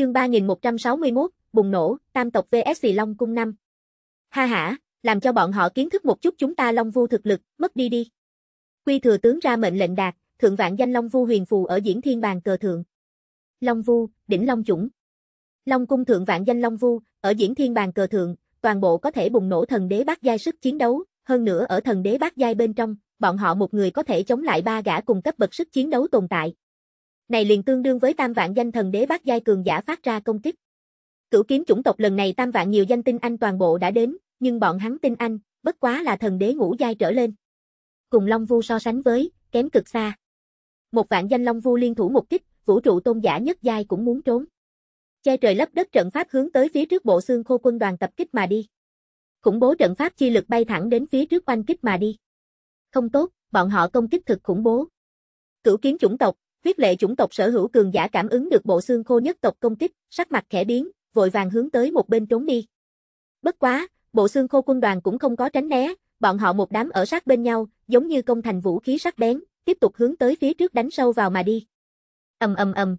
Chương 3161, bùng nổ, tam tộc VS Vì Long Cung năm. Ha ha, làm cho bọn họ kiến thức một chút chúng ta Long Vu thực lực, mất đi đi. Quy thừa tướng ra mệnh lệnh đạt, thượng vạn danh Long Vu huyền phù ở diễn thiên bàn cờ thượng. Long Vu, đỉnh Long chủng. Long cung thượng vạn danh Long Vu, ở diễn thiên bàn cờ thượng, toàn bộ có thể bùng nổ thần đế bát giai sức chiến đấu, hơn nữa ở thần đế bát giai bên trong, bọn họ một người có thể chống lại ba gã cùng cấp bậc sức chiến đấu tồn tại này liền tương đương với tam vạn danh thần đế bát giai cường giả phát ra công kích. Cửu kiếm chủng tộc lần này tam vạn nhiều danh tinh anh toàn bộ đã đến, nhưng bọn hắn tinh anh, bất quá là thần đế ngũ giai trở lên. Cùng Long Vu so sánh với, kém cực xa. Một vạn danh Long Vu liên thủ một kích, vũ trụ tôn giả nhất giai cũng muốn trốn. Che trời lấp đất trận pháp hướng tới phía trước bộ xương khô quân đoàn tập kích mà đi. Khủng bố trận pháp chi lực bay thẳng đến phía trước oanh kích mà đi. Không tốt, bọn họ công kích thực khủng bố. Cửu kiếm chủng tộc, Huyết lệ chủng tộc sở hữu cường giả cảm ứng được bộ xương khô nhất tộc công kích, sắc mặt khẽ biến, vội vàng hướng tới một bên trốn đi. Bất quá, bộ xương khô quân đoàn cũng không có tránh né, bọn họ một đám ở sát bên nhau, giống như công thành vũ khí sắc bén, tiếp tục hướng tới phía trước đánh sâu vào mà đi. Ầm ầm ầm.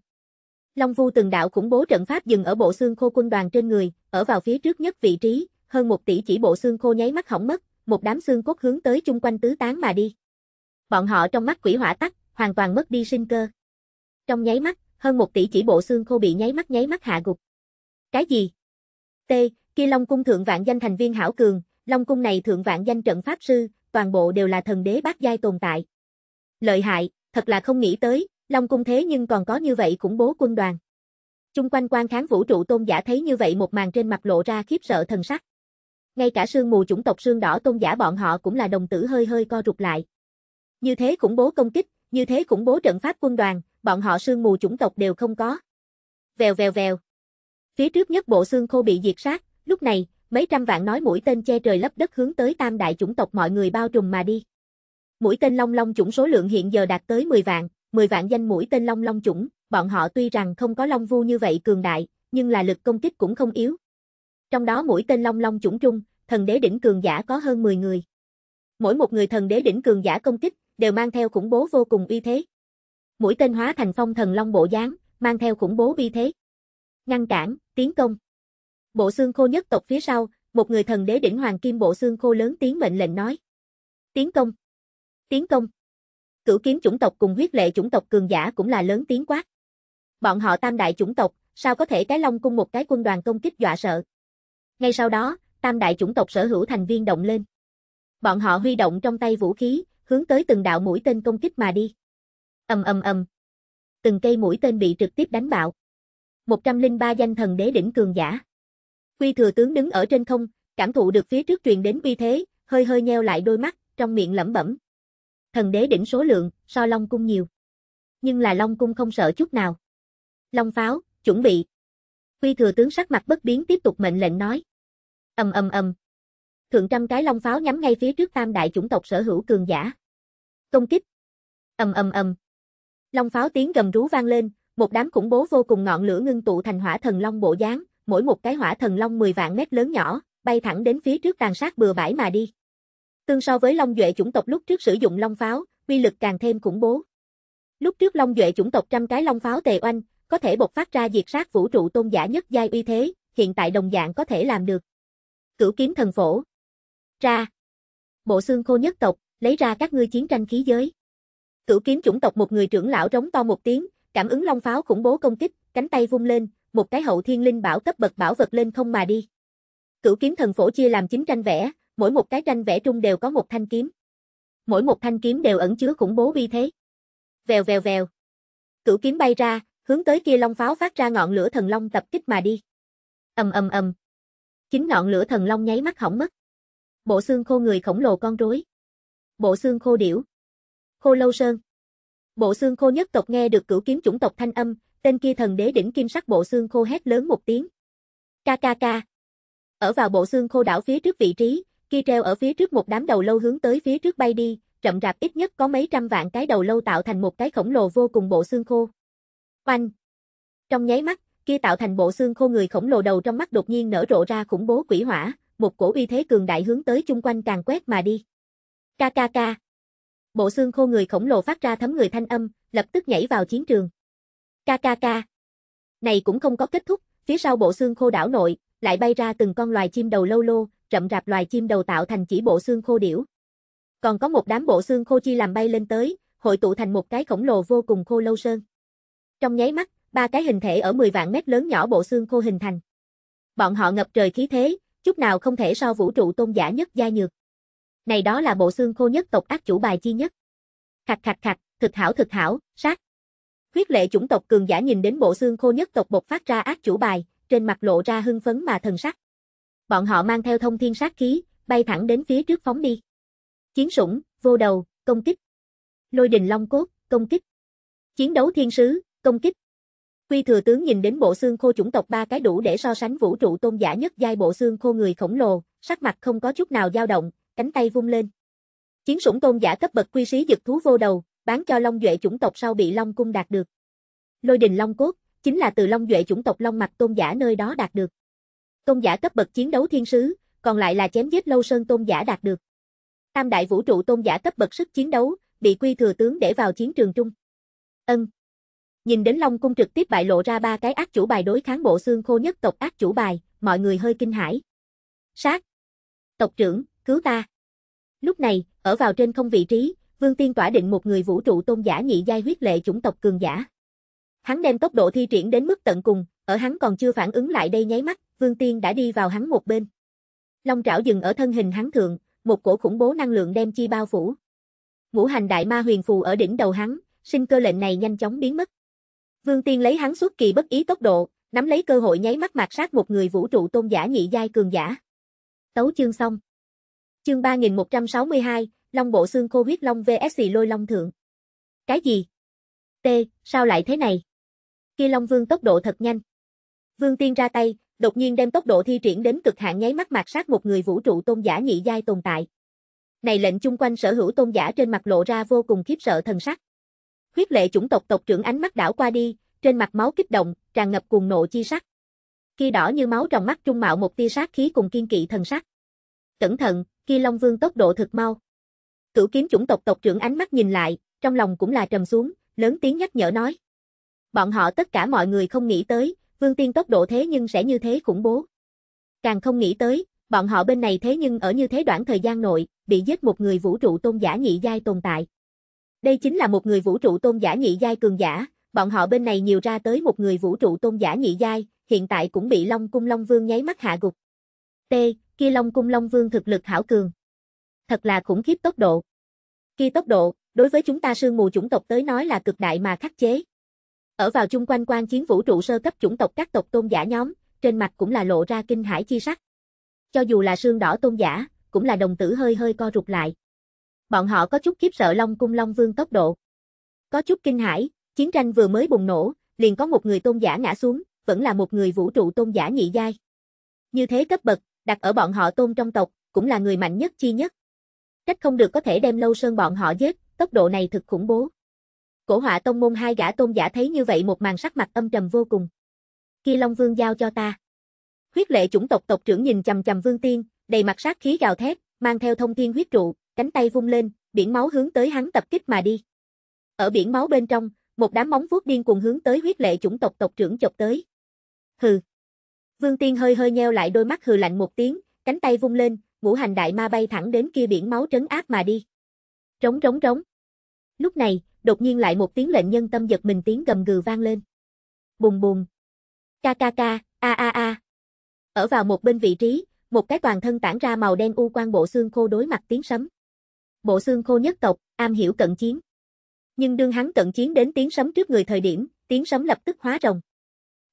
Long Vu từng đạo khủng bố trận pháp dừng ở bộ xương khô quân đoàn trên người, ở vào phía trước nhất vị trí, hơn một tỷ chỉ bộ xương khô nháy mắt hỏng mất, một đám xương cốt hướng tới chung quanh tứ tán mà đi. Bọn họ trong mắt quỷ hỏa tắt, hoàn toàn mất đi sinh cơ. Trong nháy mắt, hơn một tỷ chỉ bộ xương khô bị nháy mắt nháy mắt hạ gục. Cái gì? T, kia Long cung thượng vạn danh thành viên hảo cường, Long cung này thượng vạn danh trận pháp sư, toàn bộ đều là thần đế bát giai tồn tại. Lợi hại, thật là không nghĩ tới, Long cung thế nhưng còn có như vậy cũng bố quân đoàn. Chung quanh quan kháng vũ trụ tôn giả thấy như vậy một màn trên mặt lộ ra khiếp sợ thần sắc. Ngay cả sương mù chủng tộc sương đỏ tôn giả bọn họ cũng là đồng tử hơi hơi co rụt lại. Như thế khủng bố công kích, như thế cũng bố trận pháp quân đoàn, bọn họ sương mù chủng tộc đều không có. Vèo vèo vèo. Phía trước nhất bộ xương khô bị diệt sát, lúc này, mấy trăm vạn nói mũi tên che trời lấp đất hướng tới tam đại chủng tộc mọi người bao trùm mà đi. Mũi tên long long chủng số lượng hiện giờ đạt tới 10 vạn, 10 vạn danh mũi tên long long chủng, bọn họ tuy rằng không có long vu như vậy cường đại, nhưng là lực công kích cũng không yếu. Trong đó mũi tên long long chủng trung, thần đế đỉnh cường giả có hơn 10 người. Mỗi một người thần đế đỉnh cường giả công kích, đều mang theo khủng bố vô cùng uy thế. Mũi tên hóa thành phong thần long bộ dáng, mang theo khủng bố uy thế. Ngăn cản, tiến công. Bộ xương khô nhất tộc phía sau, một người thần đế đỉnh hoàng kim bộ xương khô lớn tiếng mệnh lệnh nói. Tiến công. Tiến công. Cửu kiếm chủng tộc cùng huyết lệ chủng tộc cường giả cũng là lớn tiếng quát. Bọn họ tam đại chủng tộc, sao có thể cái long cung một cái quân đoàn công kích dọa sợ. Ngay sau đó, tam đại chủng tộc sở hữu thành viên động lên. Bọn họ huy động trong tay vũ khí, hướng tới từng đạo mũi tên công kích mà đi. Ầm ầm ầm. Từng cây mũi tên bị trực tiếp đánh bạo. 103 danh thần đế đỉnh cường giả. Quy thừa tướng đứng ở trên không, cảm thụ được phía trước truyền đến uy thế, hơi hơi nheo lại đôi mắt, trong miệng lẩm bẩm. Thần đế đỉnh số lượng, so Long Cung nhiều. Nhưng là Long Cung không sợ chút nào. Long pháo, chuẩn bị. Quy thừa tướng sắc mặt bất biến tiếp tục mệnh lệnh nói. Ầm ầm ầm thượng trăm cái long pháo nhắm ngay phía trước tam đại chủng tộc sở hữu cường giả. Công kích. Ầm ầm ầm. Long pháo tiếng gầm rú vang lên, một đám khủng bố vô cùng ngọn lửa ngưng tụ thành hỏa thần long bộ dáng, mỗi một cái hỏa thần long 10 vạn mét lớn nhỏ, bay thẳng đến phía trước tàn sát bừa bãi mà đi. Tương so với long duệ chủng tộc lúc trước sử dụng long pháo, uy lực càng thêm khủng bố. Lúc trước long duệ chủng tộc trăm cái long pháo tề oanh, có thể bộc phát ra diệt sát vũ trụ tôn giả nhất giai uy thế, hiện tại đồng dạng có thể làm được. Cửu kiếm thần phổ, ra. Bộ xương khô nhất tộc, lấy ra các ngươi chiến tranh khí giới. Cửu kiếm chủng tộc một người trưởng lão rống to một tiếng, cảm ứng long pháo khủng bố công kích, cánh tay vung lên, một cái hậu thiên linh bảo cấp bậc bảo vật lên không mà đi. Cửu kiếm thần phổ chia làm chín tranh vẽ, mỗi một cái tranh vẽ trung đều có một thanh kiếm. Mỗi một thanh kiếm đều ẩn chứa khủng bố vi thế. Vèo vèo vèo. Cửu kiếm bay ra, hướng tới kia long pháo phát ra ngọn lửa thần long tập kích mà đi. Ầm ầm ầm. Chính ngọn lửa thần long nháy mắt hỏng mất. Bộ xương khô người khổng lồ con rối. Bộ xương khô điểu. Khô lâu sơn. Bộ xương khô nhất tộc nghe được cửu kiếm chủng tộc thanh âm, tên kia thần đế đỉnh kim sắc bộ xương khô hét lớn một tiếng. Ca ca ca. Ở vào bộ xương khô đảo phía trước vị trí, kia treo ở phía trước một đám đầu lâu hướng tới phía trước bay đi, chậm rạp ít nhất có mấy trăm vạn cái đầu lâu tạo thành một cái khổng lồ vô cùng bộ xương khô. Oanh. Trong nháy mắt, kia tạo thành bộ xương khô người khổng lồ đầu trong mắt đột nhiên nở rộ ra khủng bố quỷ hỏa một cổ uy thế cường đại hướng tới chung quanh càng quét mà đi. Ca ca ca. Bộ xương khô người khổng lồ phát ra thấm người thanh âm, lập tức nhảy vào chiến trường. Ca ca ca. Này cũng không có kết thúc, phía sau bộ xương khô đảo nội, lại bay ra từng con loài chim đầu lâu lô, rậm rạp loài chim đầu tạo thành chỉ bộ xương khô điểu. Còn có một đám bộ xương khô chi làm bay lên tới, hội tụ thành một cái khổng lồ vô cùng khô lâu sơn. Trong nháy mắt, ba cái hình thể ở 10 vạn mét lớn nhỏ bộ xương khô hình thành. Bọn họ ngập trời khí thế, chút nào không thể so vũ trụ tôn giả nhất gia nhược. Này đó là bộ xương khô nhất tộc ác chủ bài chi nhất. Khạch khạch khạch, thực hảo thực hảo, sát. Huyết lệ chủng tộc cường giả nhìn đến bộ xương khô nhất tộc bộc phát ra ác chủ bài, trên mặt lộ ra hưng phấn mà thần sắc. Bọn họ mang theo thông thiên sát khí, bay thẳng đến phía trước phóng đi. Chiến sủng, vô đầu, công kích. Lôi đình long cốt, công kích. Chiến đấu thiên sứ, công kích. Quy thừa tướng nhìn đến bộ xương khô chủng tộc ba cái đủ để so sánh vũ trụ tôn giả nhất giai bộ xương khô người khổng lồ, sắc mặt không có chút nào dao động, cánh tay vung lên. Chiến sủng tôn giả cấp bậc quy sĩ giật thú vô đầu, bán cho Long Duệ chủng tộc sau bị Long cung đạt được. Lôi đình Long cốt chính là từ Long Duệ chủng tộc Long mạch tôn giả nơi đó đạt được. Tôn giả cấp bậc chiến đấu thiên sứ, còn lại là chém giết Lâu Sơn tôn giả đạt được. Tam đại vũ trụ tôn giả cấp bậc sức chiến đấu, bị quy thừa tướng để vào chiến trường trung. Ân, Nhìn đến Long Cung trực tiếp bại lộ ra ba cái ác chủ bài đối kháng bộ xương khô nhất tộc ác chủ bài, mọi người hơi kinh hãi. Sát! Tộc trưởng, cứu ta! Lúc này, ở vào trên không vị trí, Vương Tiên tỏa định một người vũ trụ tôn giả nhị giai huyết lệ chủng tộc cường giả. Hắn đem tốc độ thi triển đến mức tận cùng, ở hắn còn chưa phản ứng lại đây nháy mắt, Vương Tiên đã đi vào hắn một bên. Long trảo dừng ở thân hình hắn thượng, một cổ khủng bố năng lượng đem chi bao phủ. Ngũ hành đại ma huyền phù ở đỉnh đầu hắn, sinh cơ lệnh này nhanh chóng biến mất. Vương Tiên lấy hắn suốt kỳ bất ý tốc độ, nắm lấy cơ hội nháy mắt mạt sát một người vũ trụ tôn giả nhị giai cường giả. Tấu chương xong. Chương 3162, Long bộ xương khô huyết long vs lôi long thượng. Cái gì? T, sao lại thế này? Kia Long Vương tốc độ thật nhanh. Vương Tiên ra tay, đột nhiên đem tốc độ thi triển đến cực hạn nháy mắt mạt sát một người vũ trụ tôn giả nhị giai tồn tại. Này lệnh chung quanh sở hữu tôn giả trên mặt lộ ra vô cùng khiếp sợ thần sắc. Huyết lệ chủng tộc tộc trưởng ánh mắt đảo qua đi, trên mặt máu kích động, tràn ngập cuồng nộ chi sắc. Khi đỏ như máu trong mắt trung mạo một tia sát khí cùng kiên kỵ thần sắc. Cẩn thận, kia Long Vương tốc độ thực mau. Cửu kiếm chủng tộc tộc trưởng ánh mắt nhìn lại, trong lòng cũng là trầm xuống, lớn tiếng nhắc nhở nói. Bọn họ tất cả mọi người không nghĩ tới, Vương Tiên tốc độ thế nhưng sẽ như thế khủng bố. Càng không nghĩ tới, bọn họ bên này thế nhưng ở như thế đoạn thời gian nội, bị giết một người vũ trụ tôn giả nhị giai tồn tại. Đây chính là một người vũ trụ tôn giả nhị giai cường giả, bọn họ bên này nhiều ra tới một người vũ trụ tôn giả nhị giai, hiện tại cũng bị Long Cung Long Vương nháy mắt hạ gục. T, kia Long Cung Long Vương thực lực hảo cường. Thật là khủng khiếp tốc độ. Kia tốc độ, đối với chúng ta sương mù chủng tộc tới nói là cực đại mà khắc chế. Ở vào chung quanh quan chiến vũ trụ sơ cấp chủng tộc các tộc tôn giả nhóm, trên mặt cũng là lộ ra kinh hải chi sắc. Cho dù là sương đỏ tôn giả, cũng là đồng tử hơi hơi co rụt lại bọn họ có chút khiếp sợ Long Cung Long Vương tốc độ. Có chút kinh hãi, chiến tranh vừa mới bùng nổ, liền có một người tôn giả ngã xuống, vẫn là một người vũ trụ tôn giả nhị giai. Như thế cấp bậc, đặt ở bọn họ tôn trong tộc, cũng là người mạnh nhất chi nhất. Trách không được có thể đem lâu sơn bọn họ giết, tốc độ này thực khủng bố. Cổ họa tông môn hai gã tôn giả thấy như vậy một màn sắc mặt âm trầm vô cùng. Kia Long Vương giao cho ta. Huyết lệ chủng tộc tộc trưởng nhìn chầm chầm Vương Tiên, đầy mặt sát khí gào thét, mang theo thông thiên huyết trụ, cánh tay vung lên, biển máu hướng tới hắn tập kích mà đi. Ở biển máu bên trong, một đám móng vuốt điên cuồng hướng tới huyết lệ chủng tộc tộc trưởng chọc tới. Hừ. Vương Tiên hơi hơi nheo lại đôi mắt hừ lạnh một tiếng, cánh tay vung lên, ngũ hành đại ma bay thẳng đến kia biển máu trấn áp mà đi. Trống trống trống. Lúc này, đột nhiên lại một tiếng lệnh nhân tâm giật mình tiếng gầm gừ vang lên. Bùng bùng. Ca ca ca, a a a. Ở vào một bên vị trí, một cái toàn thân tản ra màu đen u quang bộ xương khô đối mặt tiếng sấm bộ xương khô nhất tộc, am hiểu cận chiến. Nhưng đương hắn cận chiến đến tiếng sấm trước người thời điểm, tiếng sấm lập tức hóa rồng.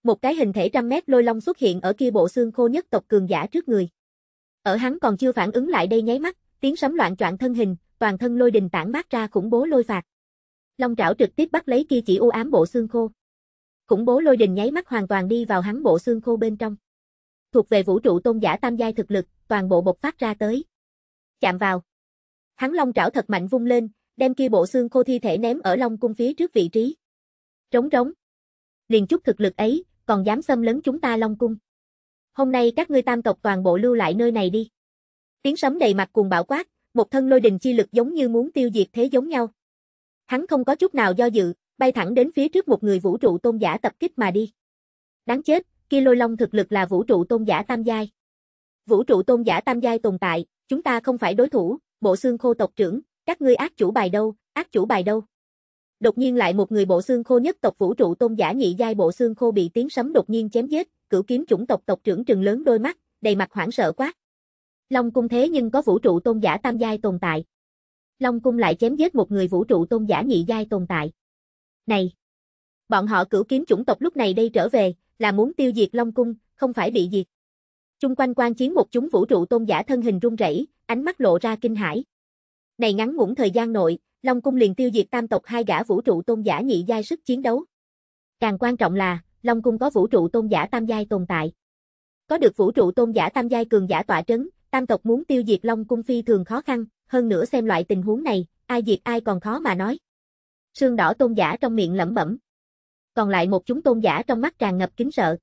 Một cái hình thể trăm mét lôi long xuất hiện ở kia bộ xương khô nhất tộc cường giả trước người. Ở hắn còn chưa phản ứng lại đây nháy mắt, tiếng sấm loạn troạn thân hình, toàn thân lôi đình tản mát ra khủng bố lôi phạt. Long trảo trực tiếp bắt lấy kia chỉ u ám bộ xương khô. Khủng bố lôi đình nháy mắt hoàn toàn đi vào hắn bộ xương khô bên trong. Thuộc về vũ trụ tôn giả tam giai thực lực, toàn bộ bộc phát ra tới. Chạm vào. Hắn long trảo thật mạnh vung lên, đem kia bộ xương khô thi thể ném ở long cung phía trước vị trí. Trống trống, Liền chút thực lực ấy, còn dám xâm lấn chúng ta long cung. Hôm nay các ngươi tam tộc toàn bộ lưu lại nơi này đi. Tiếng sấm đầy mặt cuồng bão quát, một thân lôi đình chi lực giống như muốn tiêu diệt thế giống nhau. Hắn không có chút nào do dự, bay thẳng đến phía trước một người vũ trụ tôn giả tập kích mà đi. Đáng chết, kia lôi long thực lực là vũ trụ tôn giả tam giai. Vũ trụ tôn giả tam giai tồn tại, chúng ta không phải đối thủ, bộ xương khô tộc trưởng, các ngươi ác chủ bài đâu, ác chủ bài đâu. Đột nhiên lại một người bộ xương khô nhất tộc vũ trụ tôn giả nhị giai bộ xương khô bị tiếng sấm đột nhiên chém giết, cửu kiếm chủng tộc tộc trưởng trừng lớn đôi mắt, đầy mặt hoảng sợ quát. Long cung thế nhưng có vũ trụ tôn giả tam giai tồn tại. Long cung lại chém giết một người vũ trụ tôn giả nhị giai tồn tại. Này, bọn họ cửu kiếm chủng tộc lúc này đây trở về, là muốn tiêu diệt Long cung, không phải bị diệt. Chung quanh quan chiến một chúng vũ trụ tôn giả thân hình run rẩy, ánh mắt lộ ra kinh hãi. Này ngắn ngủn thời gian nội, Long cung liền tiêu diệt tam tộc hai gã vũ trụ tôn giả nhị giai sức chiến đấu. Càng quan trọng là, Long cung có vũ trụ tôn giả tam giai tồn tại. Có được vũ trụ tôn giả tam giai cường giả tọa trấn, tam tộc muốn tiêu diệt Long cung phi thường khó khăn, hơn nữa xem loại tình huống này, ai diệt ai còn khó mà nói. Sương đỏ tôn giả trong miệng lẩm bẩm. Còn lại một chúng tôn giả trong mắt tràn ngập kính sợ.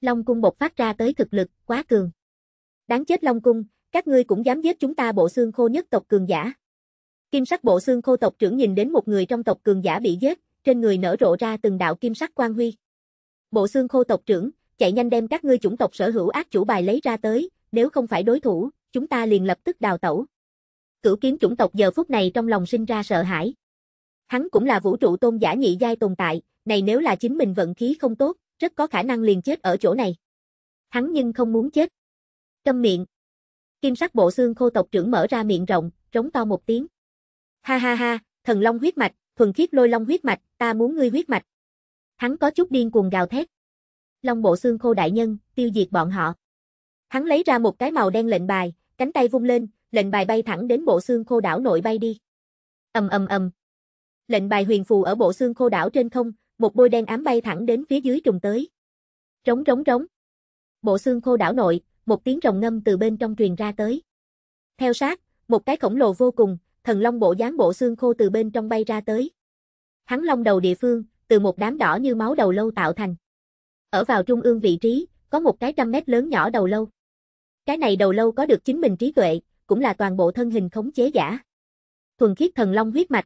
Long cung bộc phát ra tới thực lực, quá cường. Đáng chết Long cung, các ngươi cũng dám giết chúng ta bộ xương khô nhất tộc cường giả. Kim sắc bộ xương khô tộc trưởng nhìn đến một người trong tộc cường giả bị giết, trên người nở rộ ra từng đạo kim sắc quang huy. Bộ xương khô tộc trưởng, chạy nhanh đem các ngươi chủng tộc sở hữu ác chủ bài lấy ra tới, nếu không phải đối thủ, chúng ta liền lập tức đào tẩu. Cửu kiếm chủng tộc giờ phút này trong lòng sinh ra sợ hãi. Hắn cũng là vũ trụ tôn giả nhị giai tồn tại, này nếu là chính mình vận khí không tốt, rất có khả năng liền chết ở chỗ này. Hắn nhưng không muốn chết. Câm miệng, Kim sắc bộ xương khô tộc trưởng mở ra miệng rộng, rống to một tiếng. Ha ha ha, thần long huyết mạch, thuần khiết lôi long huyết mạch, ta muốn ngươi huyết mạch. Hắn có chút điên cuồng gào thét. Long bộ xương khô đại nhân, tiêu diệt bọn họ. Hắn lấy ra một cái màu đen lệnh bài, cánh tay vung lên, lệnh bài bay thẳng đến bộ xương khô đảo nội bay đi. Ầm ầm ầm. Lệnh bài huyền phù ở bộ xương khô đảo trên không, một bôi đen ám bay thẳng đến phía dưới trùng tới. trống trống trống Bộ xương khô đảo nội, một tiếng rồng ngâm từ bên trong truyền ra tới. Theo sát, một cái khổng lồ vô cùng, thần long bộ dáng bộ xương khô từ bên trong bay ra tới. Hắn long đầu địa phương, từ một đám đỏ như máu đầu lâu tạo thành. Ở vào trung ương vị trí, có một cái trăm mét lớn nhỏ đầu lâu. Cái này đầu lâu có được chính mình trí tuệ, cũng là toàn bộ thân hình khống chế giả. Thuần khiết thần long huyết mạch.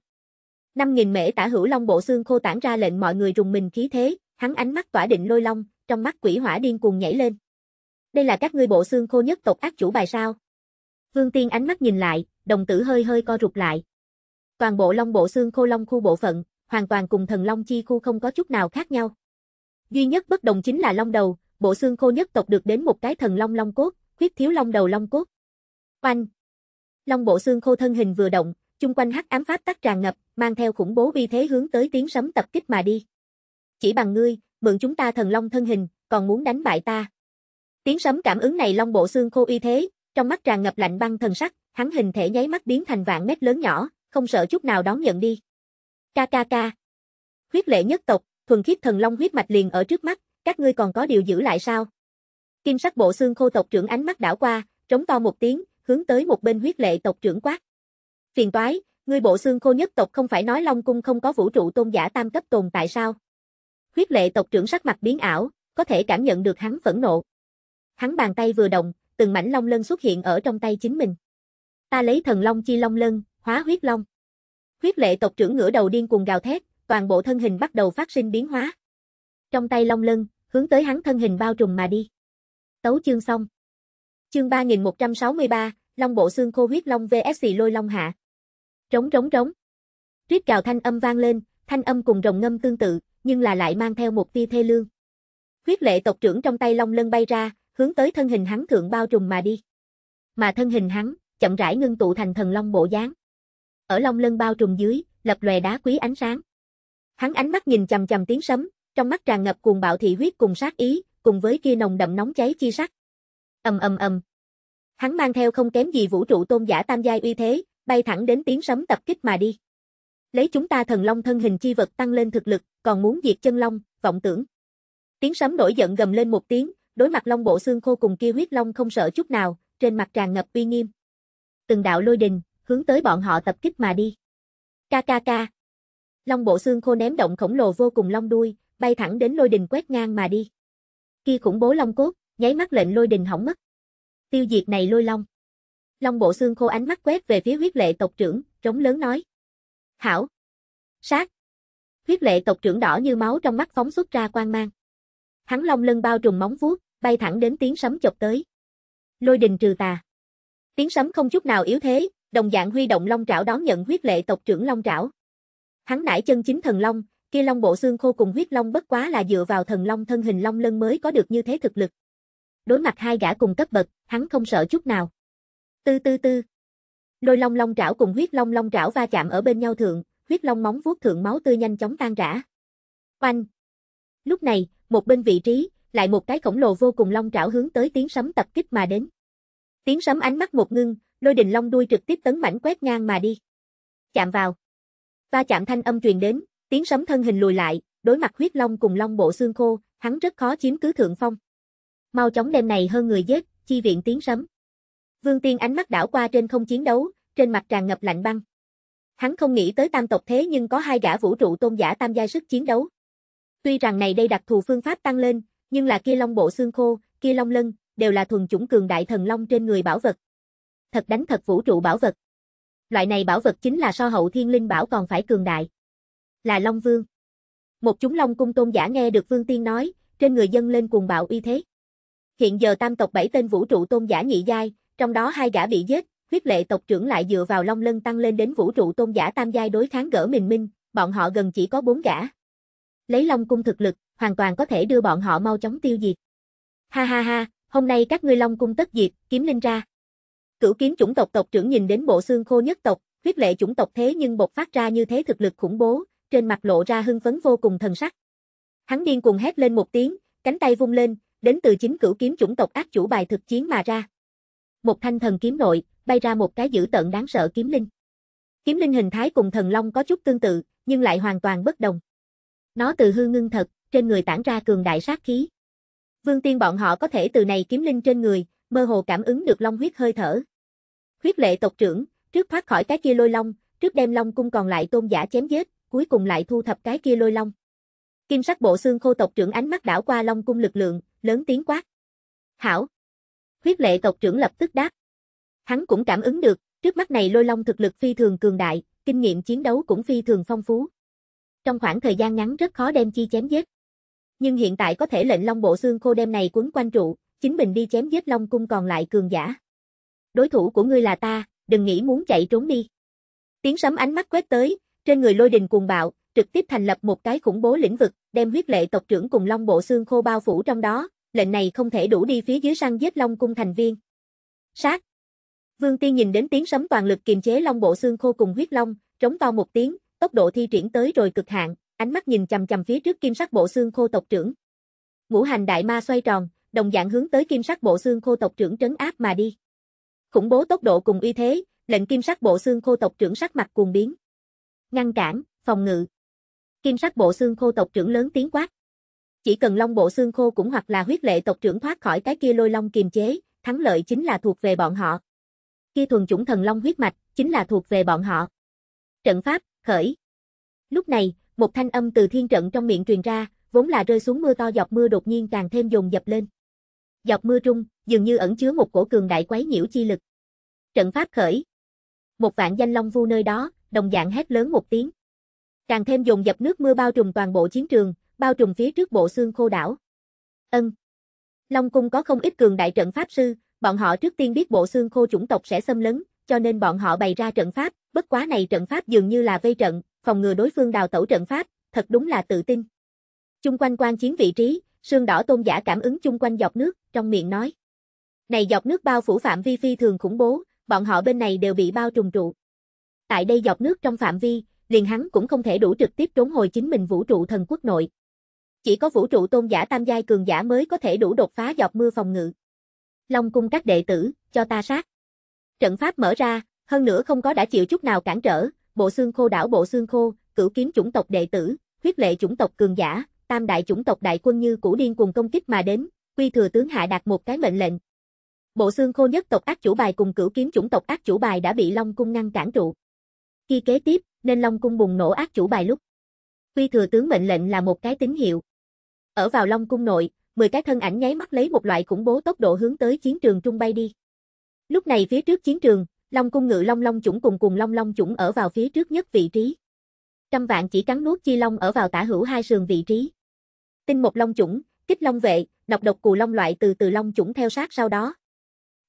5000 mễ tả hữu long bộ xương khô tản ra lệnh mọi người rùng mình khí thế, hắn ánh mắt tỏa định lôi long, trong mắt quỷ hỏa điên cuồng nhảy lên đây là các ngươi bộ xương khô nhất tộc ác chủ bài sao? Vương Tiên ánh mắt nhìn lại, đồng tử hơi hơi co rụt lại. Toàn bộ long bộ xương khô long khu bộ phận, hoàn toàn cùng thần long chi khu không có chút nào khác nhau. Duy nhất bất đồng chính là long đầu, bộ xương khô nhất tộc được đến một cái thần long long cốt, khuyết thiếu long đầu long cốt. Oanh! Long bộ xương khô thân hình vừa động, chung quanh hắc ám pháp tắc tràn ngập, mang theo khủng bố vi thế hướng tới tiếng sấm tập kích mà đi. Chỉ bằng ngươi, mượn chúng ta thần long thân hình, còn muốn đánh bại ta. Tiếng sấm cảm ứng này long bộ xương khô y thế, trong mắt tràn ngập lạnh băng thần sắc, hắn hình thể nháy mắt biến thành vạn mét lớn nhỏ, không sợ chút nào đón nhận đi. Ca ca ca. Huyết lệ nhất tộc, thuần khiết thần long huyết mạch liền ở trước mắt, các ngươi còn có điều giữ lại sao? Kim sắc bộ xương khô tộc trưởng ánh mắt đảo qua, trống to một tiếng, hướng tới một bên huyết lệ tộc trưởng quát. Phiền toái, ngươi bộ xương khô nhất tộc không phải nói Long cung không có vũ trụ tôn giả tam cấp tồn tại sao? Huyết lệ tộc trưởng sắc mặt biến ảo, có thể cảm nhận được hắn phẫn nộ hắn bàn tay vừa động, từng mảnh long lân xuất hiện ở trong tay chính mình. Ta lấy thần long chi long lân, hóa huyết long. Huyết lệ tộc trưởng ngửa đầu điên cuồng gào thét, toàn bộ thân hình bắt đầu phát sinh biến hóa. Trong tay long lân, hướng tới hắn thân hình bao trùm mà đi. Tấu chương xong. Chương 3163, Long bộ xương khô huyết long vs lôi long hạ. Trống trống trống. Tuyết gào thanh âm vang lên, thanh âm cùng rồng ngâm tương tự, nhưng là lại mang theo một tia thê lương. Huyết lệ tộc trưởng trong tay long lân bay ra, hướng tới thân hình hắn thượng bao trùm mà đi. Mà thân hình hắn, chậm rãi ngưng tụ thành thần long bộ dáng. Ở long lân bao trùm dưới, lập lòe đá quý ánh sáng. Hắn ánh mắt nhìn chằm chằm tiếng sấm, trong mắt tràn ngập cuồng bạo thị huyết cùng sát ý, cùng với kia nồng đậm nóng cháy chi sắc. Ầm ầm ầm. Hắn mang theo không kém gì vũ trụ tôn giả tam giai uy thế, bay thẳng đến tiếng sấm tập kích mà đi. Lấy chúng ta thần long thân hình chi vật tăng lên thực lực, còn muốn diệt chân long, vọng tưởng. Tiếng sấm nổi giận gầm lên một tiếng, đối mặt long bộ xương khô cùng kia huyết long không sợ chút nào, trên mặt tràn ngập uy nghiêm. Từng đạo lôi đình, hướng tới bọn họ tập kích mà đi. Ca ca ca. Long bộ xương khô ném động khổng lồ vô cùng long đuôi, bay thẳng đến lôi đình quét ngang mà đi. Kia khủng bố long cốt, nháy mắt lệnh lôi đình hỏng mất. Tiêu diệt này lôi long. Long bộ xương khô ánh mắt quét về phía huyết lệ tộc trưởng, trống lớn nói. Hảo. Sát. Huyết lệ tộc trưởng đỏ như máu trong mắt phóng xuất ra quang mang. Hắn long lưng bao trùm móng vuốt, bay thẳng đến tiếng sấm chọc tới. Lôi đình trừ tà. Tiếng sấm không chút nào yếu thế, đồng dạng huy động long trảo đón nhận huyết lệ tộc trưởng long trảo. Hắn nải chân chính thần long, kia long bộ xương khô cùng huyết long bất quá là dựa vào thần long thân hình long lân mới có được như thế thực lực. Đối mặt hai gã cùng cấp bậc, hắn không sợ chút nào. Tư tư tư. Lôi long long trảo cùng huyết long long trảo va chạm ở bên nhau thượng, huyết long móng vuốt thượng máu tươi nhanh chóng tan rã. Oanh. Lúc này, một bên vị trí, lại một cái khổng lồ vô cùng long trảo hướng tới tiếng sấm tập kích mà đến. Tiếng sấm ánh mắt một ngưng, lôi đình long đuôi trực tiếp tấn mảnh quét ngang mà đi. Chạm vào. Va chạm thanh âm truyền đến, tiếng sấm thân hình lùi lại, đối mặt huyết long cùng long bộ xương khô, hắn rất khó chiếm cứ thượng phong. Mau chóng đêm này hơn người giết, chi viện tiếng sấm. Vương Tiên ánh mắt đảo qua trên không chiến đấu, trên mặt tràn ngập lạnh băng. Hắn không nghĩ tới tam tộc thế nhưng có hai gã vũ trụ tôn giả tam giai sức chiến đấu. Tuy rằng này đây đặc thù phương pháp tăng lên, nhưng là kia long bộ xương khô, kia long lân, đều là thuần chủng cường đại thần long trên người bảo vật. Thật đánh thật vũ trụ bảo vật. Loại này bảo vật chính là so hậu thiên linh bảo còn phải cường đại. Là Long Vương. Một chúng Long cung tôn giả nghe được Vương Tiên nói, trên người dân lên cuồng bạo uy thế. Hiện giờ tam tộc bảy tên vũ trụ tôn giả nhị giai, trong đó hai gã bị giết, huyết lệ tộc trưởng lại dựa vào Long Lân tăng lên đến vũ trụ tôn giả tam giai đối kháng gỡ mình minh, bọn họ gần chỉ có bốn gã. Lấy Long cung thực lực, hoàn toàn có thể đưa bọn họ mau chóng tiêu diệt. Ha ha ha, hôm nay các ngươi long cung tất diệt, kiếm linh ra. Cửu kiếm chủng tộc tộc trưởng nhìn đến bộ xương khô nhất tộc, huyết lệ chủng tộc thế nhưng bộc phát ra như thế thực lực khủng bố, trên mặt lộ ra hưng phấn vô cùng thần sắc. Hắn điên cuồng hét lên một tiếng, cánh tay vung lên, đến từ chính cửu kiếm chủng tộc ác chủ bài thực chiến mà ra. Một thanh thần kiếm nội, bay ra một cái dữ tợn đáng sợ kiếm linh. Kiếm linh hình thái cùng thần long có chút tương tự, nhưng lại hoàn toàn bất đồng. Nó từ hư ngưng thật, trên người tản ra cường đại sát khí. Vương Tiên bọn họ có thể từ này kiếm linh trên người, mơ hồ cảm ứng được long huyết hơi thở. Huyết lệ tộc trưởng, trước thoát khỏi cái kia lôi long, trước đem long cung còn lại tôn giả chém giết, cuối cùng lại thu thập cái kia lôi long. Kim sắc bộ xương khô tộc trưởng ánh mắt đảo qua long cung lực lượng, lớn tiếng quát. Hảo! Huyết lệ tộc trưởng lập tức đáp. Hắn cũng cảm ứng được, trước mắt này lôi long thực lực phi thường cường đại, kinh nghiệm chiến đấu cũng phi thường phong phú. Trong khoảng thời gian ngắn rất khó đem chi chém giết nhưng hiện tại có thể lệnh long bộ xương khô đem này quấn quanh trụ, chính mình đi chém giết long cung còn lại cường giả. Đối thủ của ngươi là ta, đừng nghĩ muốn chạy trốn đi. Tiếng sấm ánh mắt quét tới, trên người lôi đình cuồng bạo, trực tiếp thành lập một cái khủng bố lĩnh vực, đem huyết lệ tộc trưởng cùng long bộ xương khô bao phủ trong đó, lệnh này không thể đủ đi phía dưới săn giết long cung thành viên. Sát! Vương Tiên nhìn đến tiếng sấm toàn lực kiềm chế long bộ xương khô cùng huyết long, trống to một tiếng, tốc độ thi triển tới rồi cực hạn, ánh mắt nhìn chầm chầm phía trước kim sắc bộ xương khô tộc trưởng. Ngũ hành đại ma xoay tròn, đồng dạng hướng tới kim sắc bộ xương khô tộc trưởng trấn áp mà đi. Khủng bố tốc độ cùng uy thế, lệnh kim sắc bộ xương khô tộc trưởng sắc mặt cuồng biến. Ngăn cản, phòng ngự. Kim sắc bộ xương khô tộc trưởng lớn tiếng quát. Chỉ cần long bộ xương khô cũng hoặc là huyết lệ tộc trưởng thoát khỏi cái kia lôi long kiềm chế, thắng lợi chính là thuộc về bọn họ. Kia thuần chủng thần long huyết mạch chính là thuộc về bọn họ. Trận pháp, khởi. Lúc này, một thanh âm từ thiên trận trong miệng truyền ra, vốn là rơi xuống mưa to dọc mưa đột nhiên càng thêm dồn dập lên. dọc mưa trung, dường như ẩn chứa một cổ cường đại quấy nhiễu chi lực. Trận pháp khởi. Một vạn danh long vu nơi đó, đồng dạng hét lớn một tiếng. Càng thêm dồn dập nước mưa bao trùm toàn bộ chiến trường, bao trùm phía trước bộ xương khô đảo. Ân. Long cung có không ít cường đại trận pháp sư, bọn họ trước tiên biết bộ xương khô chủng tộc sẽ xâm lấn, cho nên bọn họ bày ra trận pháp, bất quá này trận pháp dường như là vây trận, phòng ngừa đối phương đào tẩu trận pháp, thật đúng là tự tin. Chung quanh quan chiến vị trí, xương đỏ tôn giả cảm ứng chung quanh dọc nước, trong miệng nói. Này dọc nước bao phủ phạm vi phi thường khủng bố, bọn họ bên này đều bị bao trùng trụ. Tại đây dọc nước trong phạm vi, liền hắn cũng không thể đủ trực tiếp trốn hồi chính mình vũ trụ thần quốc nội. Chỉ có vũ trụ tôn giả tam giai cường giả mới có thể đủ đột phá dọc mưa phòng ngự. Long cung các đệ tử, cho ta sát. Trận pháp mở ra, hơn nữa không có đã chịu chút nào cản trở, bộ xương khô đảo bộ xương khô, cửu kiếm chủng tộc đệ tử, huyết lệ chủng tộc cường giả, tam đại chủng tộc đại quân như cũ điên cùng công kích mà đến, quy thừa tướng hạ đạt một cái mệnh lệnh. Bộ xương khô nhất tộc ác chủ bài cùng cửu kiếm chủng tộc ác chủ bài đã bị Long cung ngăn cản trụ. Khi kế tiếp, nên Long cung bùng nổ ác chủ bài lúc. Quy thừa tướng mệnh lệnh là một cái tín hiệu. Ở vào Long cung nội, 10 cái thân ảnh nháy mắt lấy một loại khủng bố tốc độ hướng tới chiến trường trung bay đi. Lúc này phía trước chiến trường, Long cung ngự long long chủng cùng cùng long long chủng ở vào phía trước nhất vị trí. Trăm vạn chỉ cắn nuốt chi long ở vào tả hữu hai sườn vị trí. Tinh một long chủng, kích long vệ, độc độc cù long loại từ từ long chủng theo sát sau đó.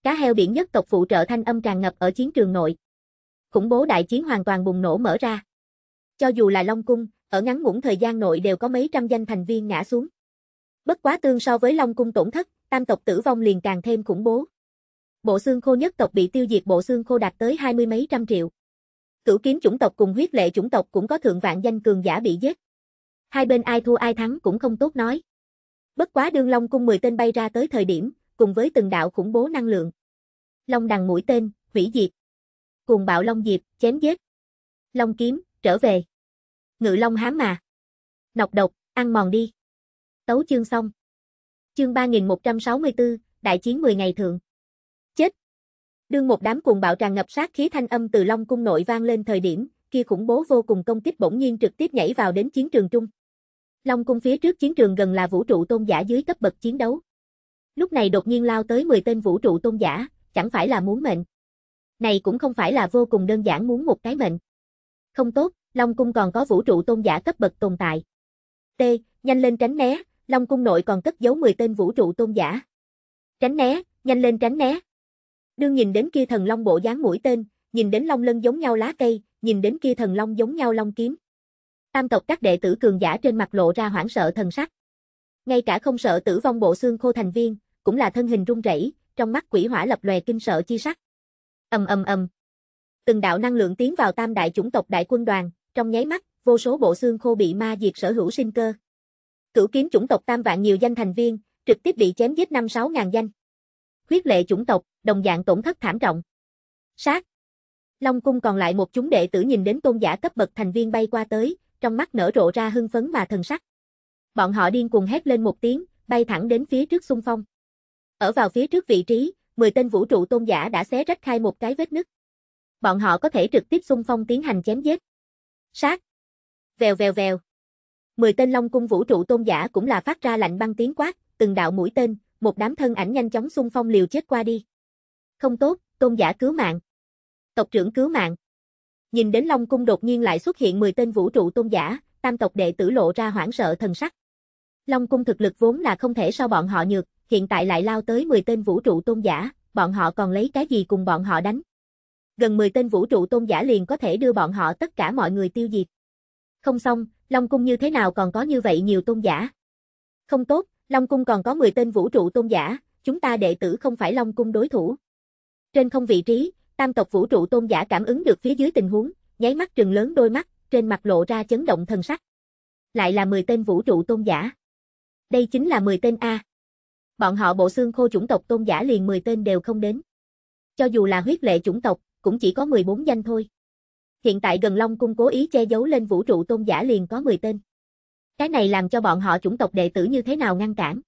Cá heo biển nhất tộc phụ trợ thanh âm tràn ngập ở chiến trường nội. Khủng bố đại chiến hoàn toàn bùng nổ mở ra. Cho dù là Long Cung, ở ngắn ngủn thời gian nội đều có mấy trăm danh thành viên ngã xuống. Bất quá tương so với Long Cung tổn thất, tam tộc tử vong liền càng thêm khủng bố. Bộ xương khô nhất tộc bị tiêu diệt bộ xương khô đạt tới hai mươi mấy trăm triệu. Cửu kiếm chủng tộc cùng huyết lệ chủng tộc cũng có thượng vạn danh cường giả bị giết. Hai bên ai thua ai thắng cũng không tốt nói. Bất quá đương Long cung 10 tên bay ra tới thời điểm, cùng với từng đạo khủng bố năng lượng. Long đằng mũi tên, hủy diệt. Cuồng bạo Long diệp, chém giết. Long kiếm, trở về. Ngự Long hám mà. Nọc độc, ăn mòn đi. Tấu chương xong. Chương 3164, đại chiến 10 ngày thượng. Đương một đám cuồng bạo tràn ngập sát khí thanh âm từ Long cung nội vang lên thời điểm, kia khủng bố vô cùng công kích bỗng nhiên trực tiếp nhảy vào đến chiến trường trung. Long cung phía trước chiến trường gần là vũ trụ tôn giả dưới cấp bậc chiến đấu. Lúc này đột nhiên lao tới 10 tên vũ trụ tôn giả, chẳng phải là muốn mệnh. Này cũng không phải là vô cùng đơn giản muốn một cái mệnh. Không tốt, Long cung còn có vũ trụ tôn giả cấp bậc tồn tại. T, nhanh lên tránh né, Long cung nội còn cất giấu 10 tên vũ trụ tôn giả. Tránh né, nhanh lên tránh né. Đương nhìn đến kia thần long bộ dáng mũi tên, nhìn đến long lân giống nhau lá cây, nhìn đến kia thần long giống nhau long kiếm. Tam tộc các đệ tử cường giả trên mặt lộ ra hoảng sợ thần sắc. Ngay cả không sợ tử vong bộ xương khô thành viên, cũng là thân hình run rẩy, trong mắt quỷ hỏa lập lòe kinh sợ chi sắc. Ầm ầm ầm. Từng đạo năng lượng tiến vào tam đại chủng tộc đại quân đoàn, trong nháy mắt, vô số bộ xương khô bị ma diệt sở hữu sinh cơ. Cửu kiếm chủng tộc tam vạn nhiều danh thành viên, trực tiếp bị chém giết năm sáu ngàn danh huyết lệ chủng tộc, đồng dạng tổn thất thảm trọng. Sát! Long cung còn lại một chúng đệ tử nhìn đến tôn giả cấp bậc thành viên bay qua tới, trong mắt nở rộ ra hưng phấn và thần sắc. Bọn họ điên cuồng hét lên một tiếng, bay thẳng đến phía trước xung phong. Ở vào phía trước vị trí, 10 tên vũ trụ tôn giả đã xé rách khai một cái vết nứt. Bọn họ có thể trực tiếp xung phong tiến hành chém giết. Sát! Vèo vèo vèo. 10 tên Long cung vũ trụ tôn giả cũng là phát ra lạnh băng tiếng quát, từng đạo mũi tên, một đám thân ảnh nhanh chóng xung phong liều chết qua đi. Không tốt, tôn giả cứu mạng. Tộc trưởng cứu mạng. Nhìn đến Long Cung đột nhiên lại xuất hiện 10 tên vũ trụ tôn giả, tam tộc đệ tử lộ ra hoảng sợ thần sắc. Long Cung thực lực vốn là không thể so bọn họ nhược, hiện tại lại lao tới 10 tên vũ trụ tôn giả, bọn họ còn lấy cái gì cùng bọn họ đánh. Gần 10 tên vũ trụ tôn giả liền có thể đưa bọn họ tất cả mọi người tiêu diệt. Không xong, Long Cung như thế nào còn có như vậy nhiều tôn giả. Không tốt, Long Cung còn có 10 tên vũ trụ tôn giả, chúng ta đệ tử không phải Long Cung đối thủ. Trên không vị trí, tam tộc vũ trụ tôn giả cảm ứng được phía dưới tình huống, nháy mắt trừng lớn đôi mắt, trên mặt lộ ra chấn động thần sắc. Lại là 10 tên vũ trụ tôn giả. Đây chính là 10 tên A. Bọn họ bộ xương khô chủng tộc tôn giả liền 10 tên đều không đến. Cho dù là huyết lệ chủng tộc, cũng chỉ có 14 danh thôi. Hiện tại gần Long Cung cố ý che giấu lên vũ trụ tôn giả liền có 10 tên. Cái này làm cho bọn họ chủng tộc đệ tử như thế nào ngăn cản.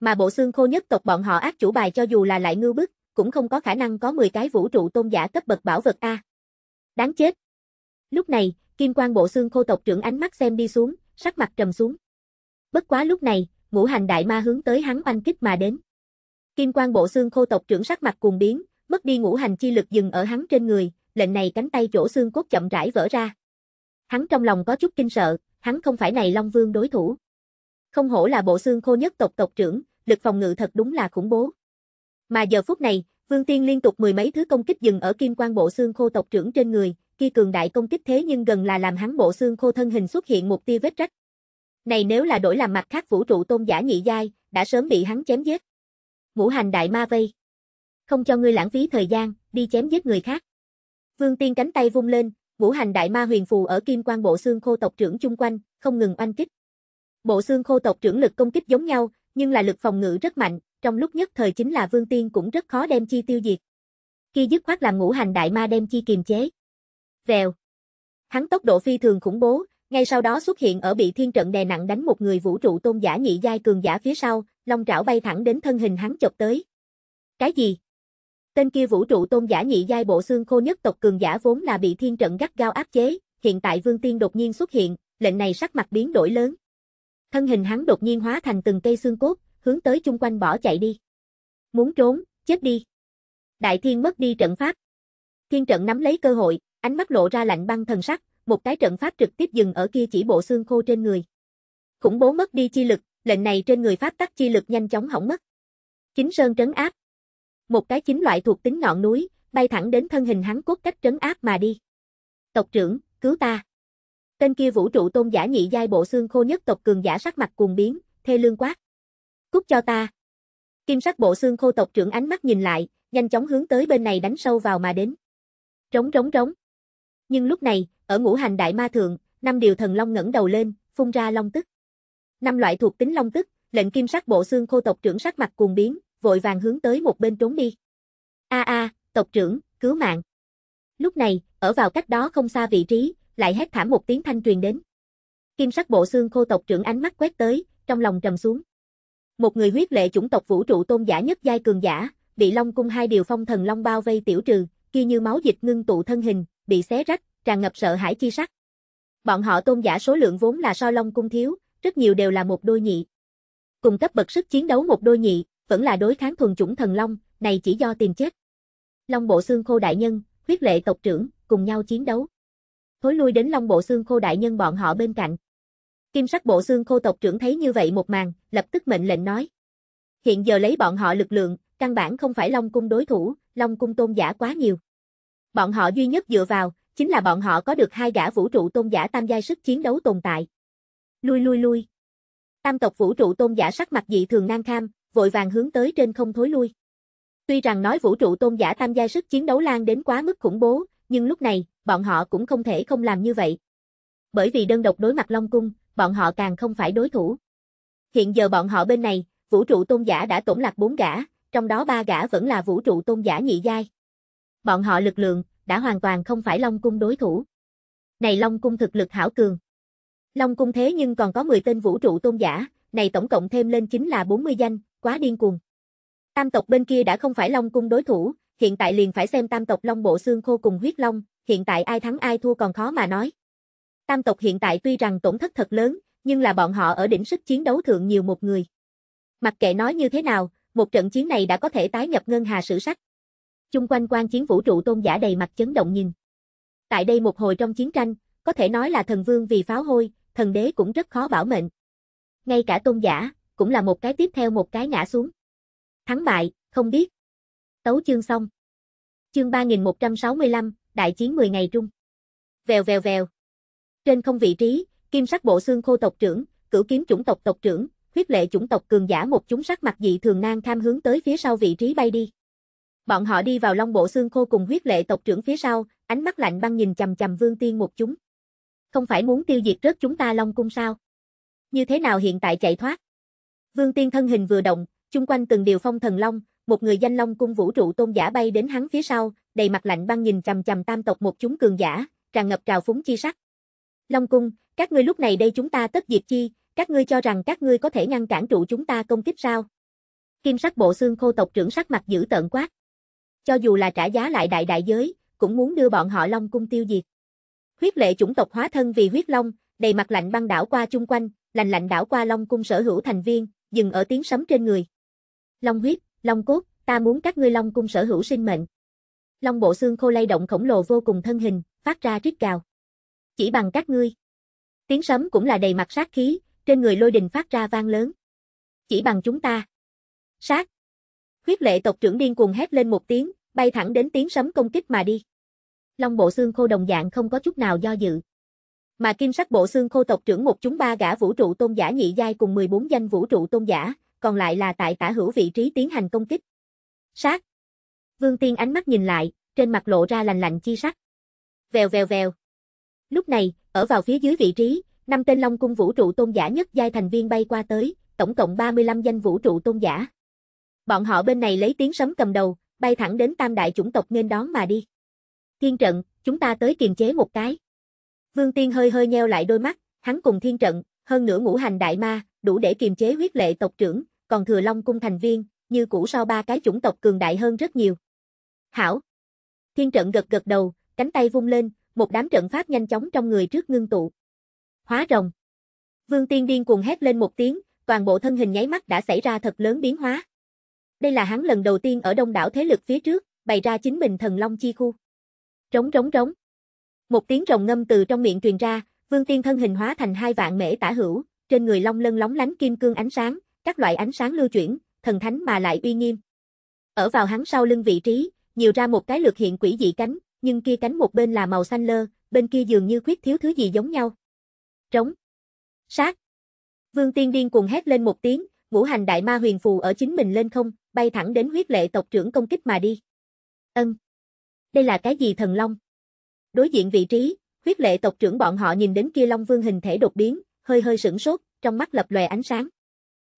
Mà bộ xương khô nhất tộc bọn họ ác chủ bài cho dù là lại ngư bức, cũng không có khả năng có 10 cái vũ trụ tôn giả cấp bậc bảo vật A. Đáng chết. Lúc này, kim quang bộ xương khô tộc trưởng ánh mắt xem đi xuống, sắc mặt trầm xuống. Bất quá lúc này, ngũ hành đại ma hướng tới hắn oanh kích mà đến. Kim quang bộ xương khô tộc trưởng sắc mặt cuồng biến, mất đi ngũ hành chi lực dừng ở hắn trên người, lệnh này cánh tay chỗ xương cốt chậm rãi vỡ ra. Hắn trong lòng có chút kinh sợ, hắn không phải này Long Vương đối thủ. Không hổ là bộ xương khô nhất tộc tộc trưởng, lực phòng ngự thật đúng là khủng bố. Mà giờ phút này, Vương Tiên liên tục mười mấy thứ công kích dừng ở kim quan bộ xương khô tộc trưởng trên người, kia cường đại công kích thế nhưng gần là làm hắn bộ xương khô thân hình xuất hiện một tia vết rách. Này nếu là đổi làm mặt khác vũ trụ tôn giả nhị giai, đã sớm bị hắn chém giết. Ngũ hành đại ma vây. Không cho ngươi lãng phí thời gian, đi chém giết người khác. Vương Tiên cánh tay vung lên, ngũ hành đại ma huyền phù ở kim quan bộ xương khô tộc trưởng chung quanh, không ngừng oanh kích. Bộ xương khô tộc trưởng lực công kích giống nhau, nhưng là lực phòng ngự rất mạnh, trong lúc nhất thời chính là Vương Tiên cũng rất khó đem chi tiêu diệt. Khi dứt khoát làm ngũ hành đại ma đem chi kiềm chế. Vèo. Hắn tốc độ phi thường khủng bố, ngay sau đó xuất hiện ở bị thiên trận đè nặng đánh một người vũ trụ tôn giả nhị giai cường giả phía sau, long trảo bay thẳng đến thân hình hắn chọc tới. Cái gì? Tên kia vũ trụ tôn giả nhị giai bộ xương khô nhất tộc cường giả vốn là bị thiên trận gắt gao áp chế, hiện tại Vương Tiên đột nhiên xuất hiện, lệnh này sắc mặt biến đổi lớn. Thân hình hắn đột nhiên hóa thành từng cây xương cốt, hướng tới chung quanh bỏ chạy đi. Muốn trốn, chết đi. Đại thiên mất đi trận pháp. Thiên trận nắm lấy cơ hội, ánh mắt lộ ra lạnh băng thần sắc, một cái trận pháp trực tiếp dừng ở kia chỉ bộ xương khô trên người. Khủng bố mất đi chi lực, lệnh này trên người pháp tắc chi lực nhanh chóng hỏng mất. Chính Sơn trấn áp, một cái chính loại thuộc tính ngọn núi, bay thẳng đến thân hình hắn cốt cách trấn áp mà đi. Tộc trưởng, cứu ta. Tên kia vũ trụ tôn giả nhị giai bộ xương khô nhất tộc cường giả sắc mặt cuồng biến, thê lương quát. Cút cho ta. Kim sắc bộ xương khô tộc trưởng ánh mắt nhìn lại, nhanh chóng hướng tới bên này đánh sâu vào mà đến. Trống trống trống. Nhưng lúc này, ở ngũ hành đại ma thượng, năm điều thần long ngẩng đầu lên, phun ra long tức. Năm loại thuộc tính long tức, lệnh kim sắc bộ xương khô tộc trưởng sắc mặt cuồng biến, vội vàng hướng tới một bên trốn đi. A a, tộc trưởng, cứu mạng. Lúc này, ở vào cách đó không xa vị trí, lại hét thảm một tiếng thanh truyền đến. Kim sắc bộ xương khô tộc trưởng ánh mắt quét tới, trong lòng trầm xuống. Một người huyết lệ chủng tộc vũ trụ tôn giả nhất giai cường giả, bị Long cung hai điều phong thần long bao vây tiểu trừ, kia như máu dịch ngưng tụ thân hình, bị xé rách, tràn ngập sợ hãi chi sắc. Bọn họ tôn giả số lượng vốn là so Long cung thiếu, rất nhiều đều là một đôi nhị. Cùng cấp bậc sức chiến đấu một đôi nhị, vẫn là đối kháng thuần chủng thần long, này chỉ do tìm chết. Long bộ xương khô đại nhân, huyết lệ tộc trưởng, cùng nhau chiến đấu. Thối lui đến long bộ xương khô đại nhân bọn họ bên cạnh. Kim sắc bộ xương khô tộc trưởng thấy như vậy một màn, lập tức mệnh lệnh nói. Hiện giờ lấy bọn họ lực lượng, căn bản không phải long cung đối thủ, long cung tôn giả quá nhiều. Bọn họ duy nhất dựa vào, chính là bọn họ có được hai gã vũ trụ tôn giả tam giai sức chiến đấu tồn tại. Lui lui lui. Tam tộc vũ trụ tôn giả sắc mặt dị thường nang kham, vội vàng hướng tới trên không thối lui. Tuy rằng nói vũ trụ tôn giả tam gia sức chiến đấu lan đến quá mức khủng bố, nhưng lúc này, bọn họ cũng không thể không làm như vậy. Bởi vì đơn độc đối mặt Long Cung, bọn họ càng không phải đối thủ. Hiện giờ bọn họ bên này, vũ trụ tôn giả đã tổn lạc bốn gã, trong đó ba gã vẫn là vũ trụ tôn giả nhị giai. Bọn họ lực lượng, đã hoàn toàn không phải Long Cung đối thủ. Này Long Cung thực lực hảo cường. Long Cung thế nhưng còn có 10 tên vũ trụ tôn giả, này tổng cộng thêm lên chính là 40 danh, quá điên cuồng. Tam tộc bên kia đã không phải Long cung đối thủ, hiện tại liền phải xem tam tộc Long bộ xương khô cùng huyết Long, hiện tại ai thắng ai thua còn khó mà nói. Tam tộc hiện tại tuy rằng tổn thất thật lớn, nhưng là bọn họ ở đỉnh sức chiến đấu thượng nhiều một người. Mặc kệ nói như thế nào, một trận chiến này đã có thể tái nhập ngân hà sử sách. Chung quanh quan chiến vũ trụ tôn giả đầy mặt chấn động nhìn. Tại đây một hồi trong chiến tranh, có thể nói là thần vương vì pháo hôi, thần đế cũng rất khó bảo mệnh. Ngay cả tôn giả, cũng là một cái tiếp theo một cái ngã xuống. Thắng bại, không biết. Tấu chương xong. Chương 3165, đại chiến 10 ngày trung. Vèo vèo vèo. Trên không vị trí, kim sắc bộ xương khô tộc trưởng, cửu kiếm chủng tộc tộc trưởng, huyết lệ chủng tộc cường giả một chúng sắc mặt dị thường nang tham hướng tới phía sau vị trí bay đi. Bọn họ đi vào long bộ xương khô cùng huyết lệ tộc trưởng phía sau, ánh mắt lạnh băng nhìn chầm chầm vương tiên một chúng. Không phải muốn tiêu diệt rớt chúng ta long cung sao? Như thế nào hiện tại chạy thoát? Vương Tiên thân hình vừa động, chung quanh từng điều phong thần long, một người danh long cung vũ trụ tôn giả bay đến hắn phía sau, đầy mặt lạnh băng nhìn chằm chằm tam tộc một chúng cường giả, tràn ngập trào phúng chi sắc. Long cung, các ngươi lúc này đây chúng ta tất diệt chi, các ngươi cho rằng các ngươi có thể ngăn cản trụ chúng ta công kích sao? Kim sắc bộ xương khô tộc trưởng sắc mặt dữ tợn quát. Cho dù là trả giá lại đại đại giới, cũng muốn đưa bọn họ Long cung tiêu diệt. Huyết lệ chủng tộc hóa thân vì huyết long, đầy mặt lạnh băng đảo qua chung quanh, lạnh lạnh đảo qua Long cung sở hữu thành viên, dừng ở tiếng sấm trên người. Long huyết, long cốt, ta muốn các ngươi long cung sở hữu sinh mệnh. Long bộ xương khô lay động khổng lồ vô cùng thân hình, phát ra rít gào. Chỉ bằng các ngươi. Tiếng sấm cũng là đầy mặt sát khí, trên người lôi đình phát ra vang lớn. Chỉ bằng chúng ta. Sát. Huyết lệ tộc trưởng điên cuồng hét lên một tiếng, bay thẳng đến tiếng sấm công kích mà đi. Long bộ xương khô đồng dạng không có chút nào do dự, mà kim sắc bộ xương khô tộc trưởng một chúng ba gã vũ trụ tôn giả nhị giai cùng 14 danh vũ trụ tôn giả, còn lại là tại tả hữu vị trí tiến hành công kích. Sát! Vương Tiên ánh mắt nhìn lại, trên mặt lộ ra lành lạnh chi sắc. Vèo vèo vèo. Lúc này, ở vào phía dưới vị trí, năm tên Long cung vũ trụ tôn giả nhất giai thành viên bay qua tới, tổng cộng 35 danh vũ trụ tôn giả. Bọn họ bên này lấy tiếng sấm cầm đầu, bay thẳng đến tam đại chủng tộc nên đón mà đi. Thiên trận, chúng ta tới kiềm chế một cái. Vương Tiên hơi hơi nheo lại đôi mắt, hắn cùng thiên trận, hơn nửa ngũ hành đại ma, đủ để kiềm chế huyết lệ tộc trưởng, còn thừa long cung thành viên, như cũ so ba cái chủng tộc cường đại hơn rất nhiều. Hảo! Thiên trận gật gật đầu, cánh tay vung lên, một đám trận pháp nhanh chóng trong người trước ngưng tụ. Hóa rồng! Vương Tiên điên cuồng hét lên một tiếng, toàn bộ thân hình nháy mắt đã xảy ra thật lớn biến hóa. Đây là hắn lần đầu tiên ở đông đảo thế lực phía trước, bày ra chính mình thần long chi khu. Trống trống trống. Một tiếng rồng ngâm từ trong miệng truyền ra, Vương Tiên thân hình hóa thành hai vạn mễ tả hữu, trên người long lân lóng lánh kim cương ánh sáng, các loại ánh sáng lưu chuyển, thần thánh mà lại uy nghiêm. Ở vào hắn sau lưng vị trí, nhiều ra một cái lược hiện quỷ dị cánh, nhưng kia cánh một bên là màu xanh lơ, bên kia dường như khuyết thiếu thứ gì giống nhau. Trống. Sát. Vương Tiên điên cuồng hét lên một tiếng, ngũ hành đại ma huyền phù ở chính mình lên không, bay thẳng đến huyết lệ tộc trưởng công kích mà đi. Ân. Đây là cái gì thần long? Đối diện vị trí, huyết lệ tộc trưởng bọn họ nhìn đến kia Long Vương hình thể đột biến, hơi hơi sửng sốt, trong mắt lập lòe ánh sáng.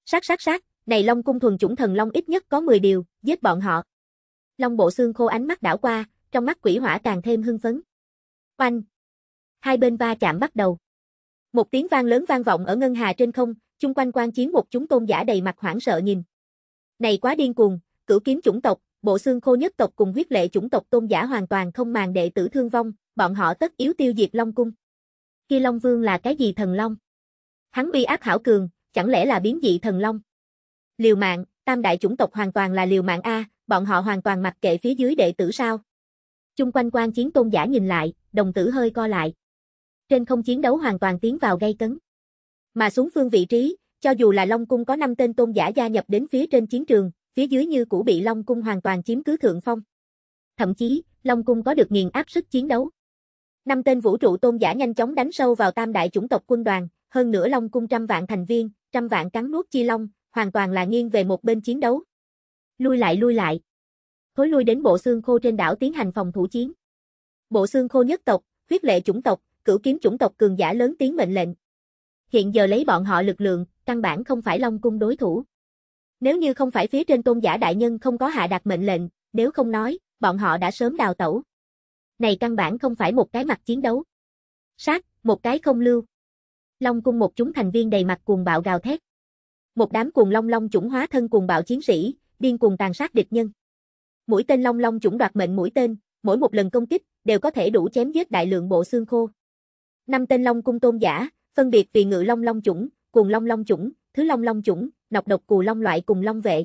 Sát sát sát, này Long cung thuần chủng thần Long ít nhất có 10 điều, giết bọn họ. Long bộ xương khô ánh mắt đảo qua, trong mắt quỷ hỏa càng thêm hưng phấn. Oanh! Hai bên va chạm bắt đầu. Một tiếng vang lớn vang vọng ở ngân hà trên không, chung quanh quan chiến một chúng tôn giả đầy mặt hoảng sợ nhìn. Này quá điên cuồng, cửu kiếm chủng tộc, bộ xương khô nhất tộc cùng huyết lệ chủng tộc tôn giả hoàn toàn không màng đệ tử thương vong, bọn họ tất yếu tiêu diệt Long Cung. Khi Long Vương là cái gì thần Long? Hắn uy áp hảo cường, chẳng lẽ là biến dị thần Long? Liều mạng, tam đại chủng tộc hoàn toàn là liều mạng A, bọn họ hoàn toàn mặc kệ phía dưới đệ tử sao? Chung quanh quan chiến tôn giả nhìn lại, đồng tử hơi co lại. Trên không chiến đấu hoàn toàn tiến vào gây cấn. Mà xuống phương vị trí, cho dù là Long Cung có 5 tên tôn giả gia nhập đến phía trên chiến trường, phía dưới như cũ bị Long Cung hoàn toàn chiếm cứ thượng phong. Thậm chí, Long Cung có được nghiền áp sức chiến đấu. Năm tên vũ trụ tôn giả nhanh chóng đánh sâu vào tam đại chủng tộc quân đoàn, hơn nửa Long cung trăm vạn thành viên, trăm vạn cắn nuốt chi long, hoàn toàn là nghiêng về một bên chiến đấu. Lui lại lui lại. Thối lui đến bộ xương khô trên đảo tiến hành phòng thủ chiến. Bộ xương khô nhất tộc, huyết lệ chủng tộc, cửu kiếm chủng tộc cường giả lớn tiếng mệnh lệnh. Hiện giờ lấy bọn họ lực lượng, căn bản không phải Long cung đối thủ. Nếu như không phải phía trên tôn giả đại nhân không có hạ đặt mệnh lệnh, nếu không nói, bọn họ đã sớm đào tẩu này căn bản không phải một cái mặt chiến đấu. Sát, một cái không lưu. Long cung một chúng thành viên đầy mặt cuồng bạo gào thét. Một đám cuồng long long chủng hóa thân cuồng bạo chiến sĩ, điên cuồng tàn sát địch nhân. Mũi tên long long chủng đoạt mệnh mũi tên, mỗi một lần công kích đều có thể đủ chém giết đại lượng bộ xương khô. Năm tên long cung tôn giả, phân biệt vì ngự long long chủng, cuồng long long chủng, thứ long long chủng, nọc độc cù long loại cùng long vệ.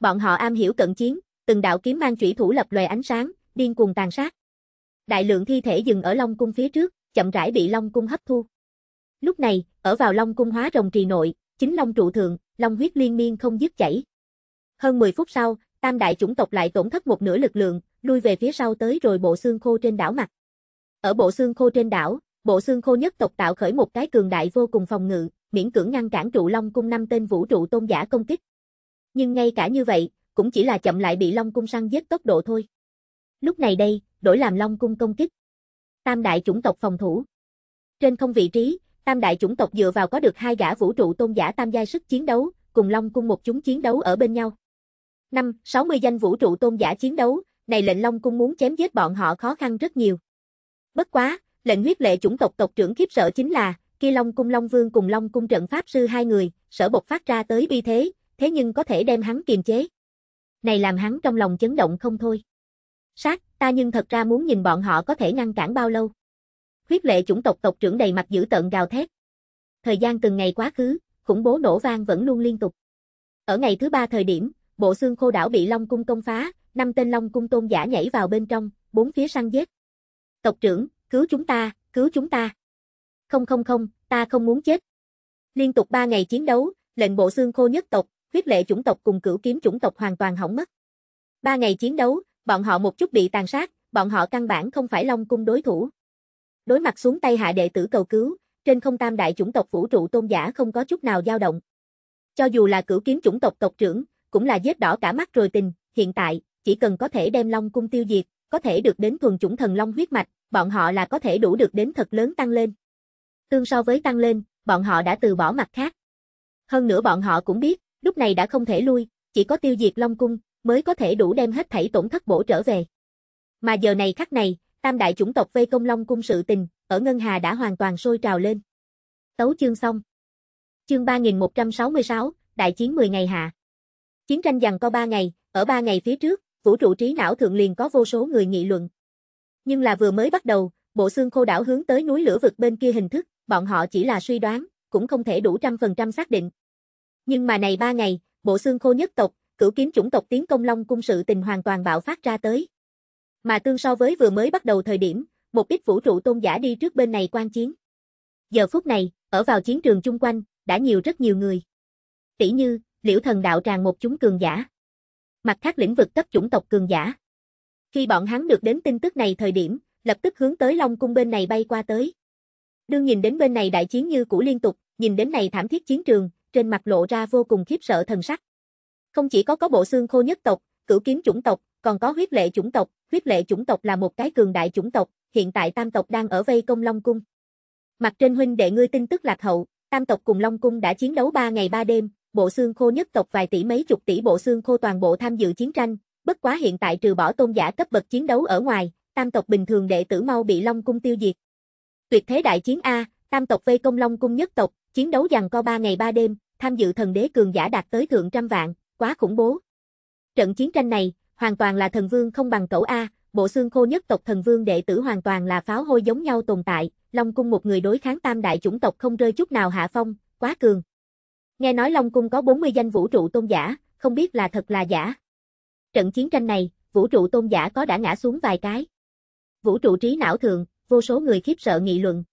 Bọn họ am hiểu cận chiến, từng đạo kiếm mang chủy thủ lập loè ánh sáng, điên cuồng tàn sát. Đại lượng thi thể dừng ở Long cung phía trước, chậm rãi bị Long cung hấp thu. Lúc này, ở vào Long cung hóa rồng trì nội, chính Long trụ thượng, Long huyết liên miên không dứt chảy. Hơn 10 phút sau, tam đại chủng tộc lại tổn thất một nửa lực lượng, lui về phía sau tới rồi bộ xương khô trên đảo mặt. Ở bộ xương khô trên đảo, bộ xương khô nhất tộc tạo khởi một cái cường đại vô cùng phòng ngự, miễn cưỡng ngăn cản trụ Long cung năm tên vũ trụ tôn giả công kích. Nhưng ngay cả như vậy, cũng chỉ là chậm lại bị Long cung săn giết tốc độ thôi. Lúc này đây, đổi làm Long cung công kích. Tam đại chủng tộc phòng thủ. Trên không vị trí, tam đại chủng tộc dựa vào có được hai gã vũ trụ tôn giả tam giai sức chiến đấu, cùng Long cung một chúng chiến đấu ở bên nhau. Năm, 60 danh vũ trụ tôn giả chiến đấu, này lệnh Long cung muốn chém giết bọn họ khó khăn rất nhiều. Bất quá, lệnh huyết lệ chủng tộc tộc trưởng khiếp sợ chính là, khi Long cung Long Vương cùng Long cung trận pháp sư hai người, sở bộc phát ra tới bi thế, thế nhưng có thể đem hắn kiềm chế. Này làm hắn trong lòng chấn động không thôi. Sát, ta nhưng thật ra muốn nhìn bọn họ có thể ngăn cản bao lâu. Khuyết lệ chủng tộc tộc trưởng đầy mặt dữ tợn gào thét. Thời gian từng ngày quá khứ, khủng bố nổ vang vẫn luôn liên tục. Ở ngày thứ ba thời điểm, bộ xương khô đảo bị Long Cung công phá, năm tên Long Cung tôn giả nhảy vào bên trong, bốn phía săn giết. Tộc trưởng, cứu chúng ta, cứu chúng ta. Không không không, ta không muốn chết. Liên tục ba ngày chiến đấu, lệnh bộ xương khô nhất tộc, khuyết lệ chủng tộc cùng cửu kiếm chủng tộc hoàn toàn hỏng mất. Ba ngày chiến đấu, Bọn họ một chút bị tàn sát, bọn họ căn bản không phải Long cung đối thủ. Đối mặt xuống tay hạ đệ tử cầu cứu, trên không tam đại chủng tộc vũ trụ tôn giả không có chút nào dao động. Cho dù là cửu kiếm chủng tộc tộc trưởng, cũng là giết đỏ cả mắt rồi tình, hiện tại, chỉ cần có thể đem Long cung tiêu diệt, có thể được đến thuần chủng thần Long huyết mạch, bọn họ là có thể đủ được đến thật lớn tăng lên. Tương so với tăng lên, bọn họ đã từ bỏ mặt khác. Hơn nữa bọn họ cũng biết, lúc này đã không thể lui, chỉ có tiêu diệt Long cung, mới có thể đủ đem hết thảy tổn thất bổ trở về. Mà giờ này khắc này, tam đại chủng tộc vây công long cung sự tình, ở Ngân Hà đã hoàn toàn sôi trào lên. Tấu chương xong. Chương 3166, Đại chiến 10 ngày hạ. Chiến tranh dằn co 3 ngày, ở 3 ngày phía trước, vũ trụ trí não thượng liền có vô số người nghị luận. Nhưng là vừa mới bắt đầu, bộ xương khô đảo hướng tới núi lửa vực bên kia hình thức, bọn họ chỉ là suy đoán, cũng không thể đủ trăm phần trăm xác định. Nhưng mà này 3 ngày, bộ xương khô nhất tộc, cửu kiếm chủng tộc tiến công Long cung sự tình hoàn toàn bạo phát ra tới. Mà tương so với vừa mới bắt đầu thời điểm, một ít vũ trụ tôn giả đi trước bên này quan chiến. Giờ phút này, ở vào chiến trường chung quanh, đã nhiều rất nhiều người. Tỷ như, liễu thần đạo tràng một chúng cường giả. Mặt khác lĩnh vực cấp chủng tộc cường giả. Khi bọn hắn được đến tin tức này thời điểm, lập tức hướng tới Long cung bên này bay qua tới. Đương nhìn đến bên này đại chiến như cũ liên tục, nhìn đến này thảm thiết chiến trường, trên mặt lộ ra vô cùng khiếp sợ thần sắc. Không chỉ có có bộ xương khô nhất tộc, cửu kiếm chủng tộc, còn có huyết lệ chủng tộc, huyết lệ chủng tộc là một cái cường đại chủng tộc, hiện tại tam tộc đang ở vây công Long Cung. Mặt trên huynh đệ ngươi tin tức lạc hậu, tam tộc cùng Long Cung đã chiến đấu 3 ngày 3 đêm, bộ xương khô nhất tộc vài tỷ mấy chục tỷ bộ xương khô toàn bộ tham dự chiến tranh, bất quá hiện tại trừ bỏ tôn giả cấp bậc chiến đấu ở ngoài, tam tộc bình thường đệ tử mau bị Long Cung tiêu diệt. Tuyệt thế đại chiến A, tam tộc vây công Long Cung nhất tộc, chiến đấu giằng co 3 ngày 3 đêm, tham dự thần đế cường giả đạt tới thượng trăm vạn, quá khủng bố. Trận chiến tranh này, hoàn toàn là thần vương không bằng cẩu A, bộ xương khô nhất tộc thần vương đệ tử hoàn toàn là pháo hôi giống nhau tồn tại, Long Cung một người đối kháng tam đại chủng tộc không rơi chút nào hạ phong, quá cường. Nghe nói Long Cung có 40 danh vũ trụ tôn giả, không biết là thật là giả. Trận chiến tranh này, vũ trụ tôn giả có đã ngã xuống vài cái. Vũ trụ trí não thường, vô số người khiếp sợ nghị luận.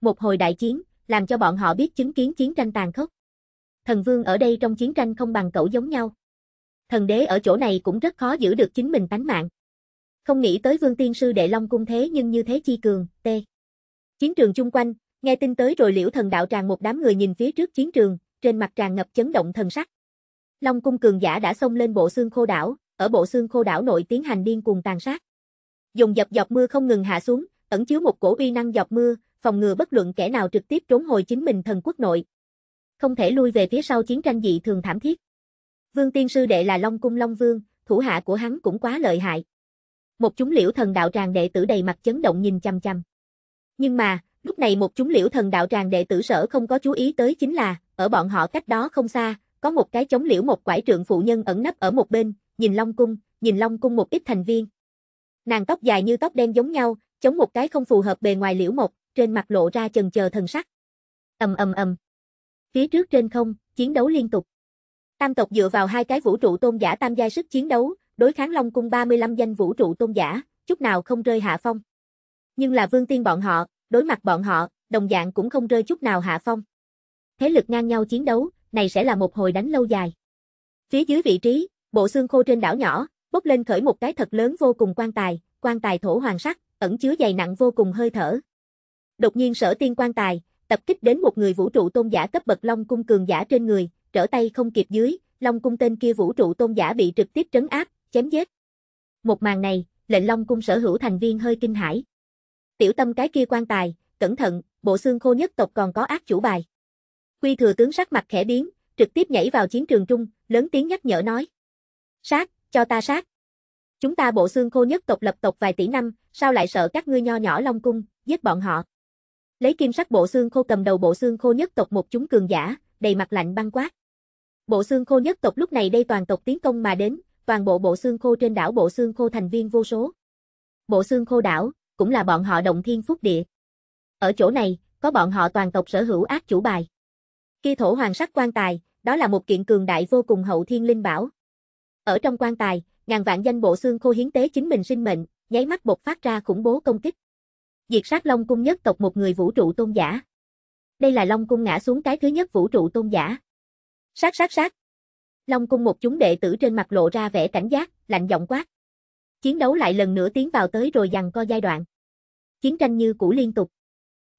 Một hồi đại chiến, làm cho bọn họ biết chứng kiến chiến tranh tàn khốc thần vương ở đây trong chiến tranh không bằng cậu giống nhau. Thần đế ở chỗ này cũng rất khó giữ được chính mình tánh mạng. Không nghĩ tới vương tiên sư đệ long cung thế nhưng như thế chi cường, t. Chiến trường chung quanh, nghe tin tới rồi liễu thần đạo tràn một đám người nhìn phía trước chiến trường, trên mặt tràn ngập chấn động thần sắc. Long cung cường giả đã xông lên bộ xương khô đảo, ở bộ xương khô đảo nội tiến hành điên cuồng tàn sát. Dùng dập dọc mưa không ngừng hạ xuống, ẩn chứa một cổ uy năng dọc mưa, phòng ngừa bất luận kẻ nào trực tiếp trốn hồi chính mình thần quốc nội, không thể lui về phía sau chiến tranh dị thường thảm thiết. Vương Tiên Sư Đệ là Long Cung Long Vương, thủ hạ của hắn cũng quá lợi hại. Một chúng liễu thần đạo tràng đệ tử đầy mặt chấn động nhìn chăm chăm. Nhưng mà, lúc này một chúng liễu thần đạo tràng đệ tử sở không có chú ý tới chính là, ở bọn họ cách đó không xa, có một cái chống liễu một quải trượng phụ nhân ẩn nấp ở một bên, nhìn Long Cung, nhìn Long Cung một ít thành viên. Nàng tóc dài như tóc đen giống nhau, chống một cái không phù hợp bề ngoài liễu một, trên mặt lộ ra chần chờ thần sắc. Ầm ầm ầm. Phía trước trên không, chiến đấu liên tục. Tam tộc dựa vào hai cái vũ trụ tôn giả tam giai sức chiến đấu, đối kháng Long cung 35 danh vũ trụ tôn giả, chút nào không rơi hạ phong. Nhưng là Vương Tiên bọn họ, đối mặt bọn họ, đồng dạng cũng không rơi chút nào hạ phong. Thế lực ngang nhau chiến đấu, này sẽ là một hồi đánh lâu dài. Phía dưới vị trí, bộ xương khô trên đảo nhỏ, bốc lên khởi một cái thật lớn vô cùng quan tài, quan tài thổ hoàng sắc, ẩn chứa dày nặng vô cùng hơi thở. Đột nhiên sở tiên quan tài, tập kích đến một người vũ trụ tôn giả cấp bậc Long Cung cường giả trên người, trở tay không kịp dưới, Long Cung tên kia vũ trụ tôn giả bị trực tiếp trấn áp, chém giết. Một màn này, lệnh Long Cung sở hữu thành viên hơi kinh hãi. Tiểu tâm cái kia quan tài, cẩn thận, bộ xương khô nhất tộc còn có ác chủ bài. Quy thừa tướng sắc mặt khẽ biến, trực tiếp nhảy vào chiến trường trung, lớn tiếng nhắc nhở nói. Sát, cho ta sát. Chúng ta bộ xương khô nhất tộc lập tộc vài tỷ năm, sao lại sợ các ngươi nho nhỏ Long Cung, giết bọn họ. Lấy kim sắc bộ xương khô cầm đầu bộ xương khô nhất tộc một chúng cường giả, đầy mặt lạnh băng quát. Bộ xương khô nhất tộc lúc này đây toàn tộc tiến công mà đến, toàn bộ bộ xương khô trên đảo bộ xương khô thành viên vô số. Bộ xương khô đảo, cũng là bọn họ động thiên phúc địa. Ở chỗ này, có bọn họ toàn tộc sở hữu ác chủ bài. Kia thổ hoàng sắc quan tài, đó là một kiện cường đại vô cùng hậu thiên linh bảo. Ở trong quan tài, ngàn vạn danh bộ xương khô hiến tế chính mình sinh mệnh, nháy mắt bộc phát ra khủng bố công kích. Diệt sát Long Cung nhất tộc một người vũ trụ tôn giả. Đây là Long Cung ngã xuống cái thứ nhất vũ trụ tôn giả. Sát sát sát. Long Cung một chúng đệ tử trên mặt lộ ra vẻ cảnh giác, lạnh giọng quát. Chiến đấu lại lần nữa tiến vào tới rồi dằn co giai đoạn. Chiến tranh như cũ liên tục.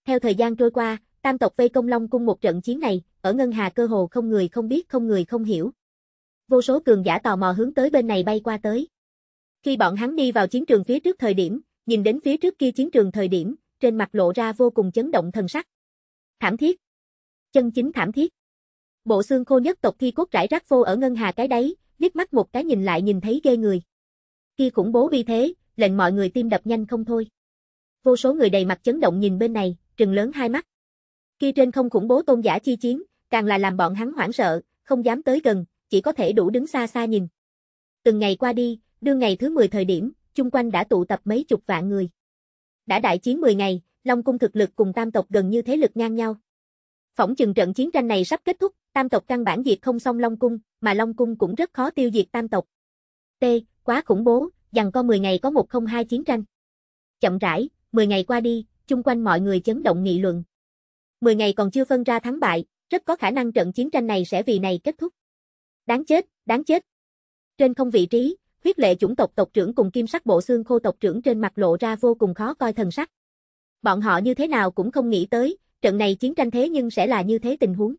Theo thời gian trôi qua, tam tộc vây công Long Cung một trận chiến này, ở Ngân Hà cơ hồ không người không biết không người không hiểu. Vô số cường giả tò mò hướng tới bên này bay qua tới. Khi bọn hắn đi vào chiến trường phía trước thời điểm, nhìn đến phía trước kia chiến trường thời điểm, trên mặt lộ ra vô cùng chấn động thần sắc. Thảm thiết. Chân chính thảm thiết. Bộ xương khô nhất tộc thi cốt rải rác vô ở ngân hà cái đấy, liếc mắt một cái nhìn lại nhìn thấy ghê người. Kia khủng bố uy thế, lệnh mọi người tim đập nhanh không thôi. Vô số người đầy mặt chấn động nhìn bên này, trừng lớn hai mắt. Kia trên không khủng bố tôn giả chi chiến, càng là làm bọn hắn hoảng sợ, không dám tới gần, chỉ có thể đủ đứng xa xa nhìn. Từng ngày qua đi, đương ngày thứ 10 thời điểm, chung quanh đã tụ tập mấy chục vạn người. Đã đại chiến 10 ngày, Long cung thực lực cùng tam tộc gần như thế lực ngang nhau. Phỏng chừng trận chiến tranh này sắp kết thúc, tam tộc căn bản diệt không xong Long cung, mà Long cung cũng rất khó tiêu diệt tam tộc. T, quá khủng bố, rằng co 10 ngày có một không hai chiến tranh. Chậm rãi, 10 ngày qua đi, chung quanh mọi người chấn động nghị luận. 10 ngày còn chưa phân ra thắng bại, rất có khả năng trận chiến tranh này sẽ vì này kết thúc. Đáng chết, đáng chết. Trên không vị trí, huyết lệ chủng tộc tộc trưởng cùng kim sắc bộ xương khô tộc trưởng trên mặt lộ ra vô cùng khó coi thần sắc. Bọn họ như thế nào cũng không nghĩ tới, trận này chiến tranh thế nhưng sẽ là như thế tình huống.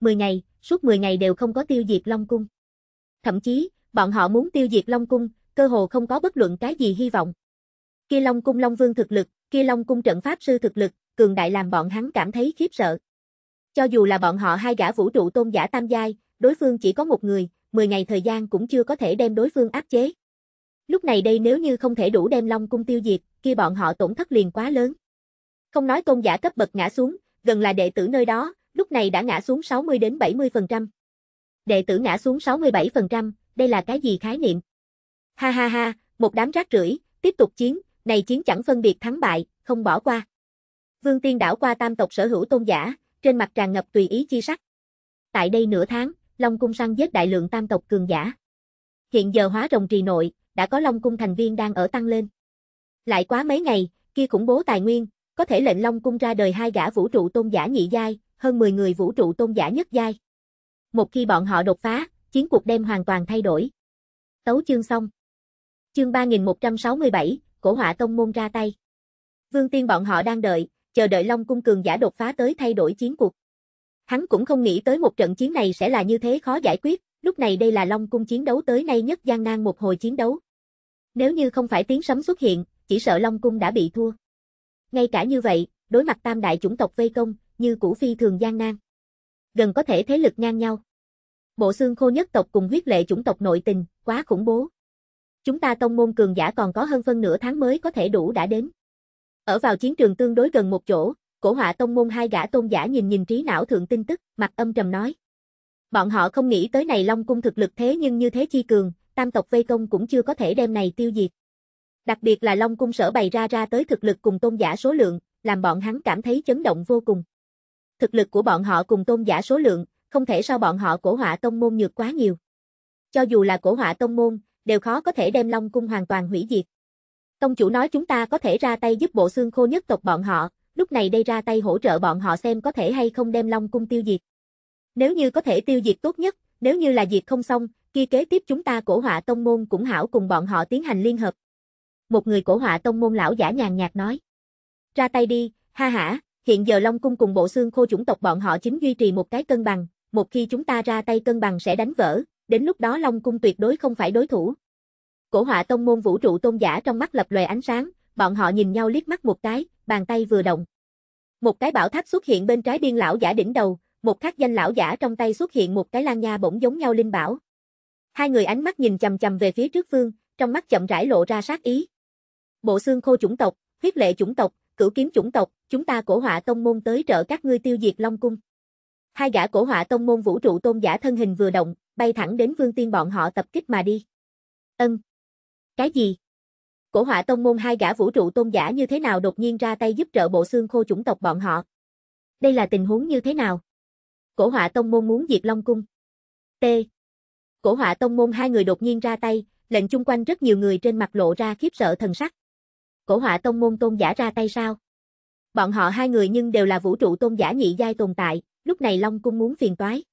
10 ngày, suốt 10 ngày đều không có tiêu diệt Long Cung. Thậm chí, bọn họ muốn tiêu diệt Long Cung, cơ hồ không có bất luận cái gì hy vọng. Kia Long Cung Long Vương thực lực, kia Long Cung trận pháp sư thực lực, cường đại làm bọn hắn cảm thấy khiếp sợ. Cho dù là bọn họ hai gã vũ trụ tôn giả tam giai, đối phương chỉ có một người, 10 ngày thời gian cũng chưa có thể đem đối phương áp chế. Lúc này đây nếu như không thể đủ đem Long cung tiêu diệt, kia bọn họ tổn thất liền quá lớn. Không nói tôn giả cấp bậc ngã xuống, gần là đệ tử nơi đó, lúc này đã ngã xuống 60 đến 70%. Đệ tử ngã xuống 67%, đây là cái gì khái niệm? Ha ha ha, một đám rác rưởi, tiếp tục chiến, này chiến chẳng phân biệt thắng bại, không bỏ qua. Vương Tiên đảo qua tam tộc sở hữu tôn giả, trên mặt tràn ngập tùy ý chi sắc. Tại đây nửa tháng, Long Cung săn giết đại lượng tam tộc cường giả. Hiện giờ hóa rồng trì nội, đã có Long Cung thành viên đang ở tăng lên. Lại quá mấy ngày, kia khủng bố tài nguyên, có thể lệnh Long Cung ra đời hai gã vũ trụ tôn giả nhị giai, hơn 10 người vũ trụ tôn giả nhất giai. Một khi bọn họ đột phá, chiến cuộc đem hoàn toàn thay đổi. Tấu chương xong. Chương 3167, Cổ Họa Tông môn ra tay. Vương Tiên bọn họ đang đợi, chờ đợi Long Cung cường giả đột phá tới thay đổi chiến cuộc. Hắn cũng không nghĩ tới một trận chiến này sẽ là như thế khó giải quyết, lúc này đây là Long Cung chiến đấu tới nay nhất gian nan một hồi chiến đấu. Nếu như không phải tiếng sấm xuất hiện, chỉ sợ Long Cung đã bị thua. Ngay cả như vậy, đối mặt tam đại chủng tộc vây công, như củ phi thường gian nan. Gần có thể thế lực ngang nhau. Bộ xương khô nhất tộc cùng huyết lệ chủng tộc nội tình, quá khủng bố. Chúng ta tông môn cường giả còn có hơn phân nửa tháng mới có thể đủ đã đến. Ở vào chiến trường tương đối gần một chỗ, cổ họa tông môn hai gã tôn giả nhìn nhìn trí não thượng tin tức, mặt âm trầm nói. Bọn họ không nghĩ tới này Long Cung thực lực thế nhưng như thế chi cường, tam tộc vây công cũng chưa có thể đem này tiêu diệt. Đặc biệt là Long Cung sở bày ra ra tới thực lực cùng tôn giả số lượng, làm bọn hắn cảm thấy chấn động vô cùng. Thực lực của bọn họ cùng tôn giả số lượng, không thể so bọn họ cổ họa tông môn nhược quá nhiều. Cho dù là cổ họa tông môn, đều khó có thể đem Long Cung hoàn toàn hủy diệt. Tông chủ nói chúng ta có thể ra tay giúp bộ xương khô nhất tộc bọn họ, lúc này đây ra tay hỗ trợ bọn họ xem có thể hay không đem Long Cung tiêu diệt. Nếu như có thể tiêu diệt tốt nhất, nếu như là diệt không xong, kia kế tiếp chúng ta cổ họa tông môn cũng hảo cùng bọn họ tiến hành liên hợp. Một người cổ họa tông môn lão giả nhàn nhạt nói. Ra tay đi, ha ha, hiện giờ Long Cung cùng bộ xương khô chủng tộc bọn họ chính duy trì một cái cân bằng, một khi chúng ta ra tay cân bằng sẽ đánh vỡ, đến lúc đó Long Cung tuyệt đối không phải đối thủ. Cổ họa tông môn vũ trụ tôn giả trong mắt lập lòe ánh sáng, bọn họ nhìn nhau liếc mắt một cái, bàn tay vừa động. Một cái bảo tháp xuất hiện bên trái biên lão giả đỉnh đầu, một khắc danh lão giả trong tay xuất hiện một cái lan nha bổng giống nhau linh bảo. Hai người ánh mắt nhìn chầm chầm về phía trước phương, trong mắt chậm rãi lộ ra sát ý. Bộ xương khô chủng tộc, huyết lệ chủng tộc, cửu kiếm chủng tộc, chúng ta cổ họa tông môn tới trợ các ngươi tiêu diệt Long Cung. Hai gã cổ họa tông môn vũ trụ tôn giả thân hình vừa động, bay thẳng đến vương tiên bọn họ tập kích mà đi. Ân. Cái gì? cổ họa tông môn hai gã vũ trụ tôn giả như thế nào đột nhiên ra tay giúp trợ bộ xương khô chủng tộc bọn họ. Đây là tình huống như thế nào? Cổ họa tông môn muốn diệt Long Cung. T. Cổ họa tông môn hai người đột nhiên ra tay, lệnh chung quanh rất nhiều người trên mặt lộ ra khiếp sợ thần sắc. Cổ họa tông môn tôn giả ra tay sao? Bọn họ hai người nhưng đều là vũ trụ tôn giả nhị giai tồn tại, lúc này Long Cung muốn phiền toái.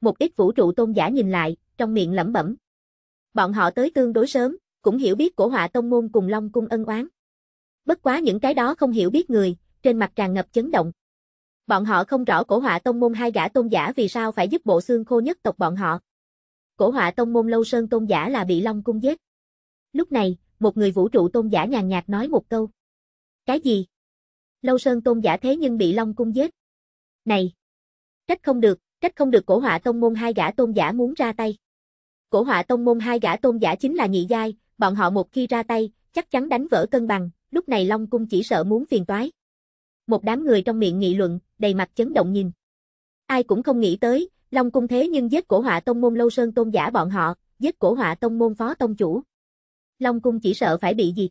Một ít vũ trụ tôn giả nhìn lại, trong miệng lẩm bẩm. Bọn họ tới tương đối sớm, cũng hiểu biết của họa tông môn cùng Long cung ân oán. Bất quá những cái đó không hiểu biết người, trên mặt tràn ngập chấn động. Bọn họ không rõ cổ họa tông môn hai gã tôn giả vì sao phải giúp bộ xương khô nhất tộc bọn họ. Cổ họa tông môn lâu sơn tôn giả là bị Long cung giết. Lúc này, một người vũ trụ tôn giả nhàn nhạt nói một câu. Cái gì? Lâu Sơn tôn giả thế nhưng bị Long cung giết. Này! Trách không được, trách không được cổ họa tông môn hai gã tôn giả muốn ra tay. Cổ họa tông môn hai gã tôn giả chính là nhị giai, bọn họ một khi ra tay, chắc chắn đánh vỡ cân bằng, lúc này Long Cung chỉ sợ muốn phiền toái. Một đám người trong miệng nghị luận, đầy mặt chấn động nhìn. Ai cũng không nghĩ tới, Long Cung thế nhưng giết cổ họa tông môn Lâu Sơn Tôn giả bọn họ, giết cổ họa tông môn phó tông chủ. Long Cung chỉ sợ phải bị diệt.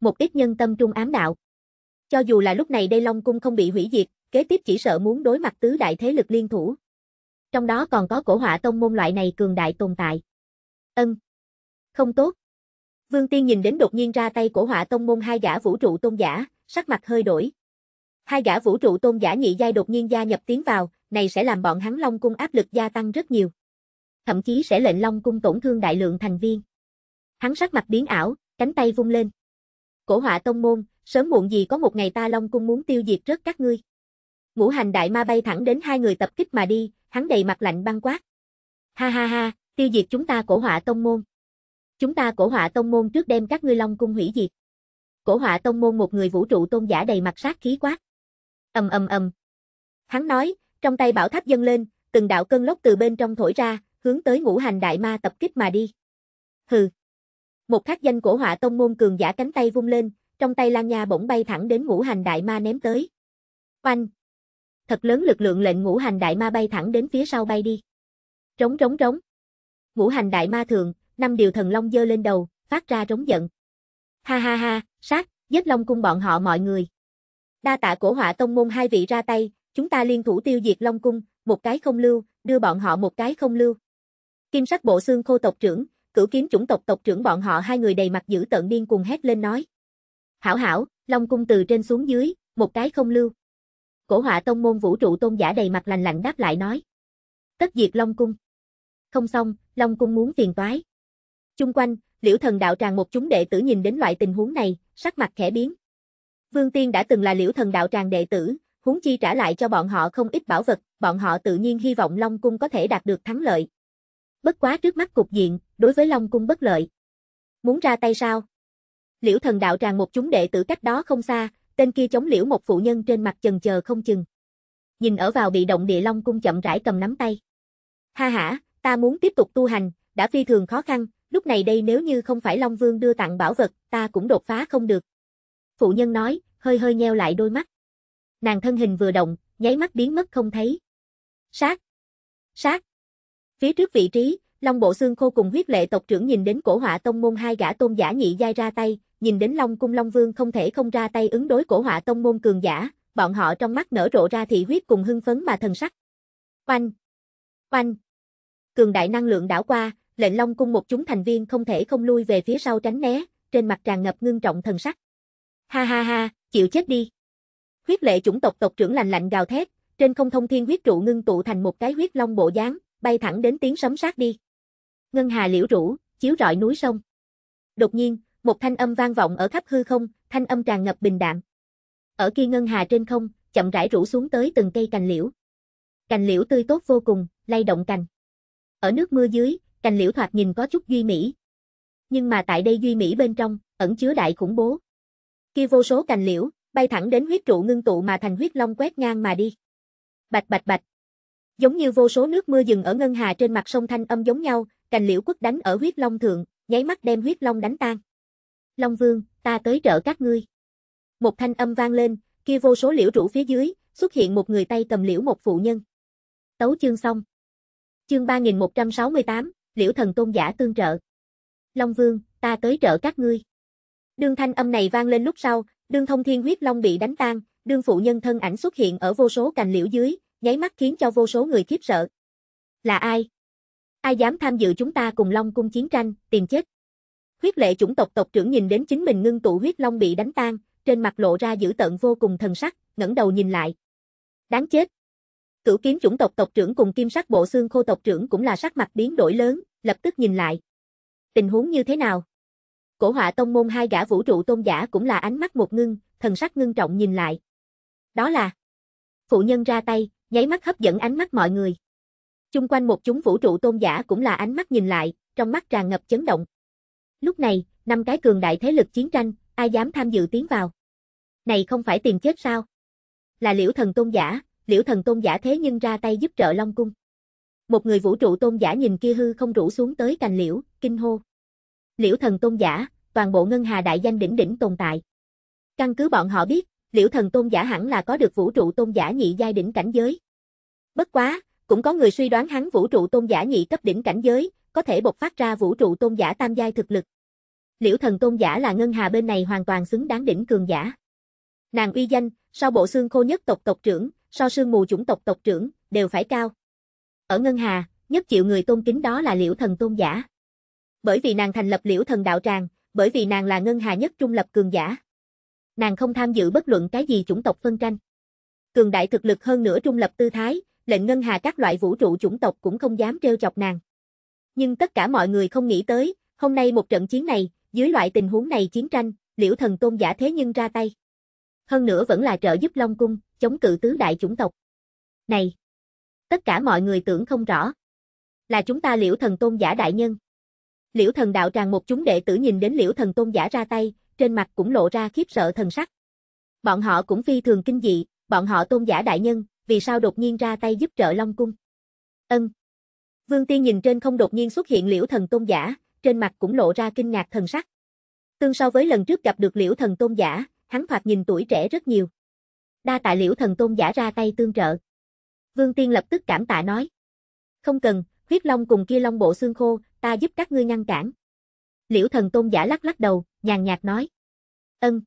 Một ít nhân tâm trung ám đạo. Cho dù là lúc này đây Long Cung không bị hủy diệt, kế tiếp chỉ sợ muốn đối mặt tứ đại thế lực liên thủ. Trong đó còn có cổ họa tông môn loại này cường đại tồn tại. Ân. Không tốt, Vương Tiên nhìn đến đột nhiên ra tay của hỏa tông môn hai gã vũ trụ tôn giả, sắc mặt hơi đổi. Hai gã vũ trụ tôn giả nhị giai đột nhiên gia nhập tiến vào, này sẽ làm bọn hắn Long Cung áp lực gia tăng rất nhiều. Thậm chí sẽ lệnh Long Cung tổn thương đại lượng thành viên. Hắn sắc mặt biến ảo, cánh tay vung lên. Cổ hỏa tông môn, sớm muộn gì có một ngày ta Long Cung muốn tiêu diệt rớt các ngươi. Ngũ hành đại ma bay thẳng đến hai người tập kích mà đi, hắn đầy mặt lạnh băng quát. Ha ha ha, tiêu diệt chúng ta cổ họa tông môn. Chúng ta cổ họa tông môn trước đem các ngươi long cung hủy diệt. Cổ họa tông môn một người vũ trụ tôn giả đầy mặt sát khí quát. ầm ầm ầm. Hắn nói, trong tay bảo tháp dâng lên, từng đạo cơn lốc từ bên trong thổi ra, hướng tới ngũ hành đại ma tập kích mà đi. Hừ. Một khắc danh cổ họa tông môn cường giả cánh tay vung lên, trong tay Lan Nha bỗng bay thẳng đến ngũ hành đại ma ném tới. Oanh. Thật lớn lực lượng lệnh ngũ hành đại ma bay thẳng đến phía sau bay đi. Trống trống trống. Ngũ hành đại ma thượng năm điều thần long dơ lên đầu, phát ra rống giận. Ha ha ha, sát, giết long cung bọn họ mọi người. Đa tạ cổ họa tông môn hai vị ra tay, chúng ta liên thủ tiêu diệt long cung, một cái không lưu, đưa bọn họ một cái không lưu. Kim sắc bộ xương khô tộc trưởng, cửu kiếm chủng tộc tộc trưởng bọn họ hai người đầy mặt dữ tợn điên cuồng hét lên nói. Hảo hảo, long cung từ trên xuống dưới, một cái không lưu. Cổ họa tông môn vũ trụ tôn giả đầy mặt lành lạnh đáp lại nói. Tất diệt long cung. Không xong, long cung muốn phiền toái. Chung quanh, liễu thần đạo tràng một chúng đệ tử nhìn đến loại tình huống này, sắc mặt khẽ biến. Vương Tiên đã từng là liễu thần đạo tràng đệ tử, huống chi trả lại cho bọn họ không ít bảo vật, bọn họ tự nhiên hy vọng Long Cung có thể đạt được thắng lợi. Bất quá trước mắt cục diện, đối với Long Cung bất lợi. Muốn ra tay sao? Liễu thần đạo tràng một chúng đệ tử cách đó không xa, tên kia chống liễu một phụ nhân trên mặt chần chờ không chừng. Nhìn ở vào bị động địa Long Cung chậm rãi cầm nắm tay. Ha ha, ta muốn tiếp tục tu hành, đã phi thường khó khăn, lúc này đây nếu như không phải Long Vương đưa tặng bảo vật, ta cũng đột phá không được. Phụ nhân nói, hơi hơi nheo lại đôi mắt. Nàng thân hình vừa động, nháy mắt biến mất không thấy. Sát! Sát! Phía trước vị trí, Long Bộ Xương Khô cùng huyết lệ tộc trưởng nhìn đến cổ họa tông môn hai gã tôn giả nhị giai ra tay, nhìn đến Long Cung Long Vương không thể không ra tay ứng đối cổ họa tông môn cường giả, bọn họ trong mắt nở rộ ra thị huyết cùng hưng phấn mà thần sắc. Oanh! Oanh! Cường đại năng lượng đảo qua, lệnh Long cung một chúng thành viên không thể không lui về phía sau tránh né, trên mặt tràn ngập ngưng trọng thần sắc. Ha ha ha, chịu chết đi. Huyết lệ chủng tộc tộc trưởng lạnh lạnh gào thét, trên không thông thiên huyết trụ ngưng tụ thành một cái huyết long bộ dáng, bay thẳng đến tiếng sấm sát đi. Ngân hà liễu rũ chiếu rọi núi sông. Đột nhiên, một thanh âm vang vọng ở khắp hư không, thanh âm tràn ngập bình đạm. Ở kia ngân hà trên không, chậm rãi rủ xuống tới từng cây cành liễu. Cành liễu tươi tốt vô cùng, lay động cành. Ở nước mưa dưới, cành liễu thoạt nhìn có chút duy mỹ. Nhưng mà tại đây duy mỹ bên trong, ẩn chứa đại khủng bố. Kia vô số cành liễu, bay thẳng đến huyết trụ ngưng tụ mà thành huyết long quét ngang mà đi. Bạch bạch bạch. Giống như vô số nước mưa dừng ở ngân hà trên mặt sông thanh âm giống nhau, cành liễu quất đánh ở huyết long thượng, nháy mắt đem huyết long đánh tan. Long vương, ta tới trợ các ngươi. Một thanh âm vang lên, kia vô số liễu rủ phía dưới, xuất hiện một người tay cầm liễu một phụ nhân. Tấu chương xong. Chương 3168, liễu thần tôn giả tương trợ. Long Vương, ta tới trợ các ngươi. Đương thanh âm này vang lên lúc sau, đương thông thiên huyết long bị đánh tan, đương phụ nhân thân ảnh xuất hiện ở vô số cành liễu dưới, nháy mắt khiến cho vô số người khiếp sợ. Là ai? Ai dám tham dự chúng ta cùng Long cung chiến tranh, tìm chết. Huyết lệ chủng tộc tộc trưởng nhìn đến chính mình ngưng tụ huyết long bị đánh tan, trên mặt lộ ra dữ tợn vô cùng thần sắc, ngẩng đầu nhìn lại. Đáng chết, Cửu kiếm chủng tộc tộc trưởng cùng kim sắc bộ xương khô tộc trưởng cũng là sắc mặt biến đổi lớn, lập tức nhìn lại. Tình huống như thế nào? Cổ họa tông môn hai gã vũ trụ tôn giả cũng là ánh mắt một ngưng, thần sắc ngưng trọng nhìn lại. Đó là Phụ nhân ra tay, nháy mắt hấp dẫn ánh mắt mọi người. Chung quanh một chúng vũ trụ tôn giả cũng là ánh mắt nhìn lại, trong mắt tràn ngập chấn động. Lúc này, năm cái cường đại thế lực chiến tranh, ai dám tham dự tiến vào? Này không phải tìm chết sao? Là liễu thần tôn giả, liễu thần tôn giả thế nhưng ra tay giúp trợ Long Cung. Một người vũ trụ tôn giả nhìn kia hư không rủ xuống tới cành liễu, kinh hô. Liễu thần tôn giả, toàn bộ ngân hà đại danh đỉnh đỉnh tồn tại. Căn cứ bọn họ biết, liễu thần tôn giả hẳn là có được vũ trụ tôn giả nhị giai đỉnh cảnh giới. Bất quá, cũng có người suy đoán hắn vũ trụ tôn giả nhị cấp đỉnh cảnh giới, có thể bộc phát ra vũ trụ tôn giả tam giai thực lực. Liễu thần tôn giả là ngân hà bên này hoàn toàn xứng đáng đỉnh cường giả. Nàng uy danh, sau bộ xương khô nhất tộc tộc trưởng, so sương mù chủng tộc tộc trưởng, đều phải cao. Ở Ngân Hà, nhất chịu người tôn kính đó là Liễu Thần Tôn Giả. Bởi vì nàng thành lập Liễu Thần Đạo Tràng, bởi vì nàng là Ngân Hà nhất trung lập cường giả. Nàng không tham dự bất luận cái gì chủng tộc phân tranh. Cường đại thực lực hơn nữa trung lập tư thái, lệnh Ngân Hà các loại vũ trụ chủng tộc cũng không dám trêu chọc nàng. Nhưng tất cả mọi người không nghĩ tới, hôm nay một trận chiến này, dưới loại tình huống này chiến tranh, Liễu Thần Tôn Giả thế nhưng ra tay hơn nữa vẫn là trợ giúp Long Cung, chống cự tứ đại chủng tộc. Này! Tất cả mọi người tưởng không rõ. Là chúng ta liễu thần tôn giả đại nhân. Liễu thần đạo tràng một chúng đệ tử nhìn đến liễu thần tôn giả ra tay, trên mặt cũng lộ ra khiếp sợ thần sắc. Bọn họ cũng phi thường kinh dị, bọn họ tôn giả đại nhân, vì sao đột nhiên ra tay giúp trợ Long Cung. Ân. Vương Tiên nhìn trên không đột nhiên xuất hiện liễu thần tôn giả, trên mặt cũng lộ ra kinh ngạc thần sắc. Tương so với lần trước gặp được liễu thần tôn giả, hắn thoạt nhìn tuổi trẻ rất nhiều. Đa tạ liễu thần tôn giả ra tay tương trợ. Vương Tiên lập tức cảm tạ nói. Không cần, huyết long cùng kia long bộ xương khô, ta giúp các ngươi ngăn cản. Liễu thần tôn giả lắc lắc đầu, nhàn nhạt nói. Ân.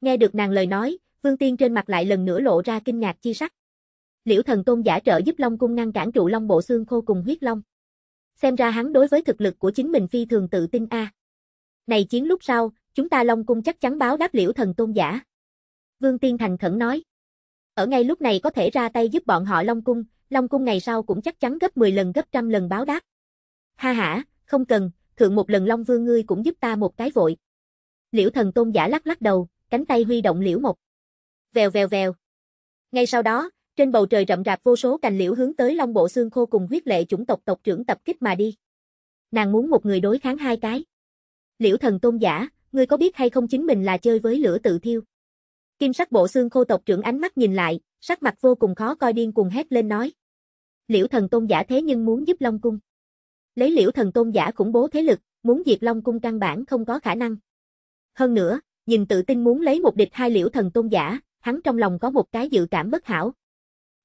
Nghe được nàng lời nói, Vương Tiên trên mặt lại lần nữa lộ ra kinh ngạc chi sắc. Liễu thần tôn giả trợ giúp Long cung ngăn cản trụ Long bộ xương khô cùng huyết Long. Xem ra hắn đối với thực lực của chính mình phi thường tự tin a. À. Này chiến lúc sau, chúng ta Long Cung chắc chắn báo đáp liễu thần tôn giả. Vương Tiên Thành khẩn nói. Ở ngay lúc này có thể ra tay giúp bọn họ Long Cung, Long Cung ngày sau cũng chắc chắn gấp 10 lần gấp trăm lần báo đáp. Ha ha, không cần, thượng một lần Long Vương ngươi cũng giúp ta một cái vội. Liễu thần tôn giả lắc lắc đầu, cánh tay huy động liễu một. Vèo vèo vèo. Ngay sau đó, trên bầu trời rậm rạp vô số cành liễu hướng tới Long Bộ xương khô cùng huyết lệ chủng tộc tộc trưởng tập kích mà đi. Nàng muốn một người đối kháng hai cái. Liễu thần tôn giả, ngươi có biết hay không chính mình là chơi với lửa tự thiêu. Kim sắc bộ xương khô tộc trưởng ánh mắt nhìn lại, sắc mặt vô cùng khó coi điên cùng hét lên nói. Liễu thần tôn giả thế nhưng muốn giúp Long Cung. Lấy liễu thần tôn giả khủng bố thế lực, muốn diệt Long Cung căn bản không có khả năng. Hơn nữa, nhìn tự tin muốn lấy một địch hai liễu thần tôn giả, hắn trong lòng có một cái dự cảm bất hảo.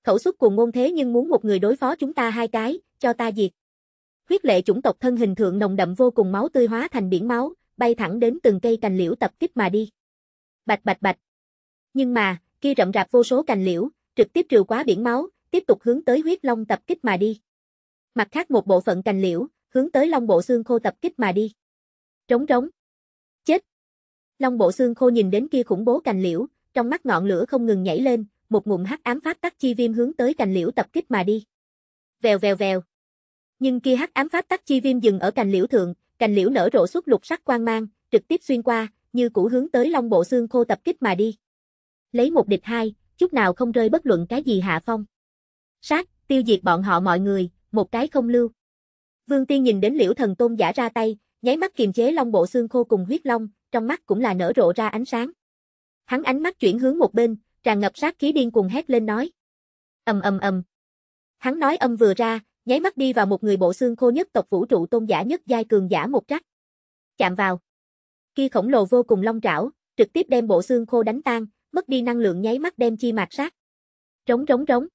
Khẩu xuất cùng ngôn thế nhưng muốn một người đối phó chúng ta hai cái, cho ta diệt. Huyết lệ chủng tộc thân hình thượng nồng đậm vô cùng máu tươi hóa thành biển máu, bay thẳng đến từng cây cành liễu tập kích mà đi. Bạch bạch bạch. Nhưng mà, kia rậm rạp vô số cành liễu, trực tiếp trừ quá biển máu, tiếp tục hướng tới huyết long tập kích mà đi. Mặt khác một bộ phận cành liễu, hướng tới long bộ xương khô tập kích mà đi. Trống trống. Chết. Long bộ xương khô nhìn đến kia khủng bố cành liễu, trong mắt ngọn lửa không ngừng nhảy lên, một ngụm hắc ám pháp tắc chi viêm hướng tới cành liễu tập kích mà đi. Vèo vèo vèo. Nhưng kia hắc ám pháp tắc chi viêm dừng ở cành liễu thượng, cành liễu nở rộ suốt lục sắc quang mang, trực tiếp xuyên qua, như cũ hướng tới Long Bộ xương khô tập kích mà đi. Lấy một địch hai, chút nào không rơi bất luận cái gì hạ phong. Sát, tiêu diệt bọn họ mọi người, một cái không lưu. Vương Tiên nhìn đến Liễu Thần Tôn giả ra tay, nháy mắt kiềm chế Long Bộ xương khô cùng huyết long, trong mắt cũng là nở rộ ra ánh sáng. Hắn ánh mắt chuyển hướng một bên, tràn ngập sát khí điên cuồng hét lên nói: "Ầm ầm ầm." Hắn nói âm vừa ra, nháy mắt đi vào một người bộ xương khô nhất tộc vũ trụ tôn giả nhất giai cường giả một trắc. Chạm vào. Kia khổng lồ vô cùng long trảo, trực tiếp đem bộ xương khô đánh tan, mất đi năng lượng nháy mắt đem chi mạc sát. Trống trống trống.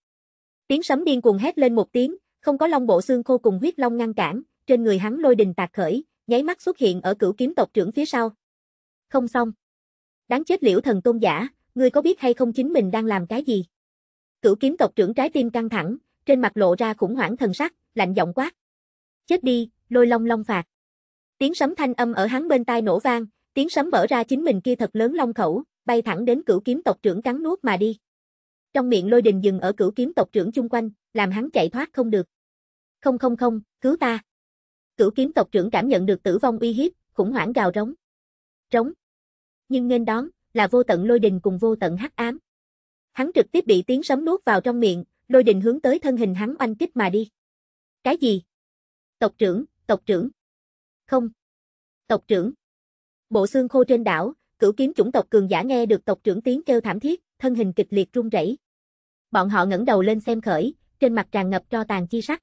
Tiếng sấm điên cuồng hét lên một tiếng, không có long bộ xương khô cùng huyết long ngăn cản, trên người hắn lôi đình tạc khởi, nháy mắt xuất hiện ở cửu kiếm tộc trưởng phía sau. Không xong. Đáng chết liễu thần tôn giả, ngươi có biết hay không chính mình đang làm cái gì? Cửu kiếm tộc trưởng trái tim căng thẳng, trên mặt lộ ra khủng hoảng thần sắc, lạnh giọng quát. Chết đi, lôi long long phạt. Tiếng sấm thanh âm ở hắn bên tai nổ vang, tiếng sấm vỡ ra chính mình kia thật lớn long khẩu, bay thẳng đến cửu kiếm tộc trưởng cắn nuốt mà đi. Trong miệng lôi đình dừng ở cửu kiếm tộc trưởng chung quanh, làm hắn chạy thoát không được. Không không không, cứu ta. Cửu kiếm tộc trưởng cảm nhận được tử vong uy hiếp, khủng hoảng gào rống. Rống. Nhưng nên đón, là vô tận lôi đình cùng vô tận hắc ám. Hắn trực tiếp bị tiếng sấm nuốt vào trong miệng, lôi đình hướng tới thân hình hắn oanh kích mà đi. Cái gì? Tộc trưởng, tộc trưởng. Không. Tộc trưởng. Bộ xương khô trên đảo, cửu kiếm chủng tộc cường giả nghe được tộc trưởng tiếng kêu thảm thiết, thân hình kịch liệt run rẩy. Bọn họ ngẩng đầu lên xem khởi, trên mặt tràn ngập cho tàn chi sắc.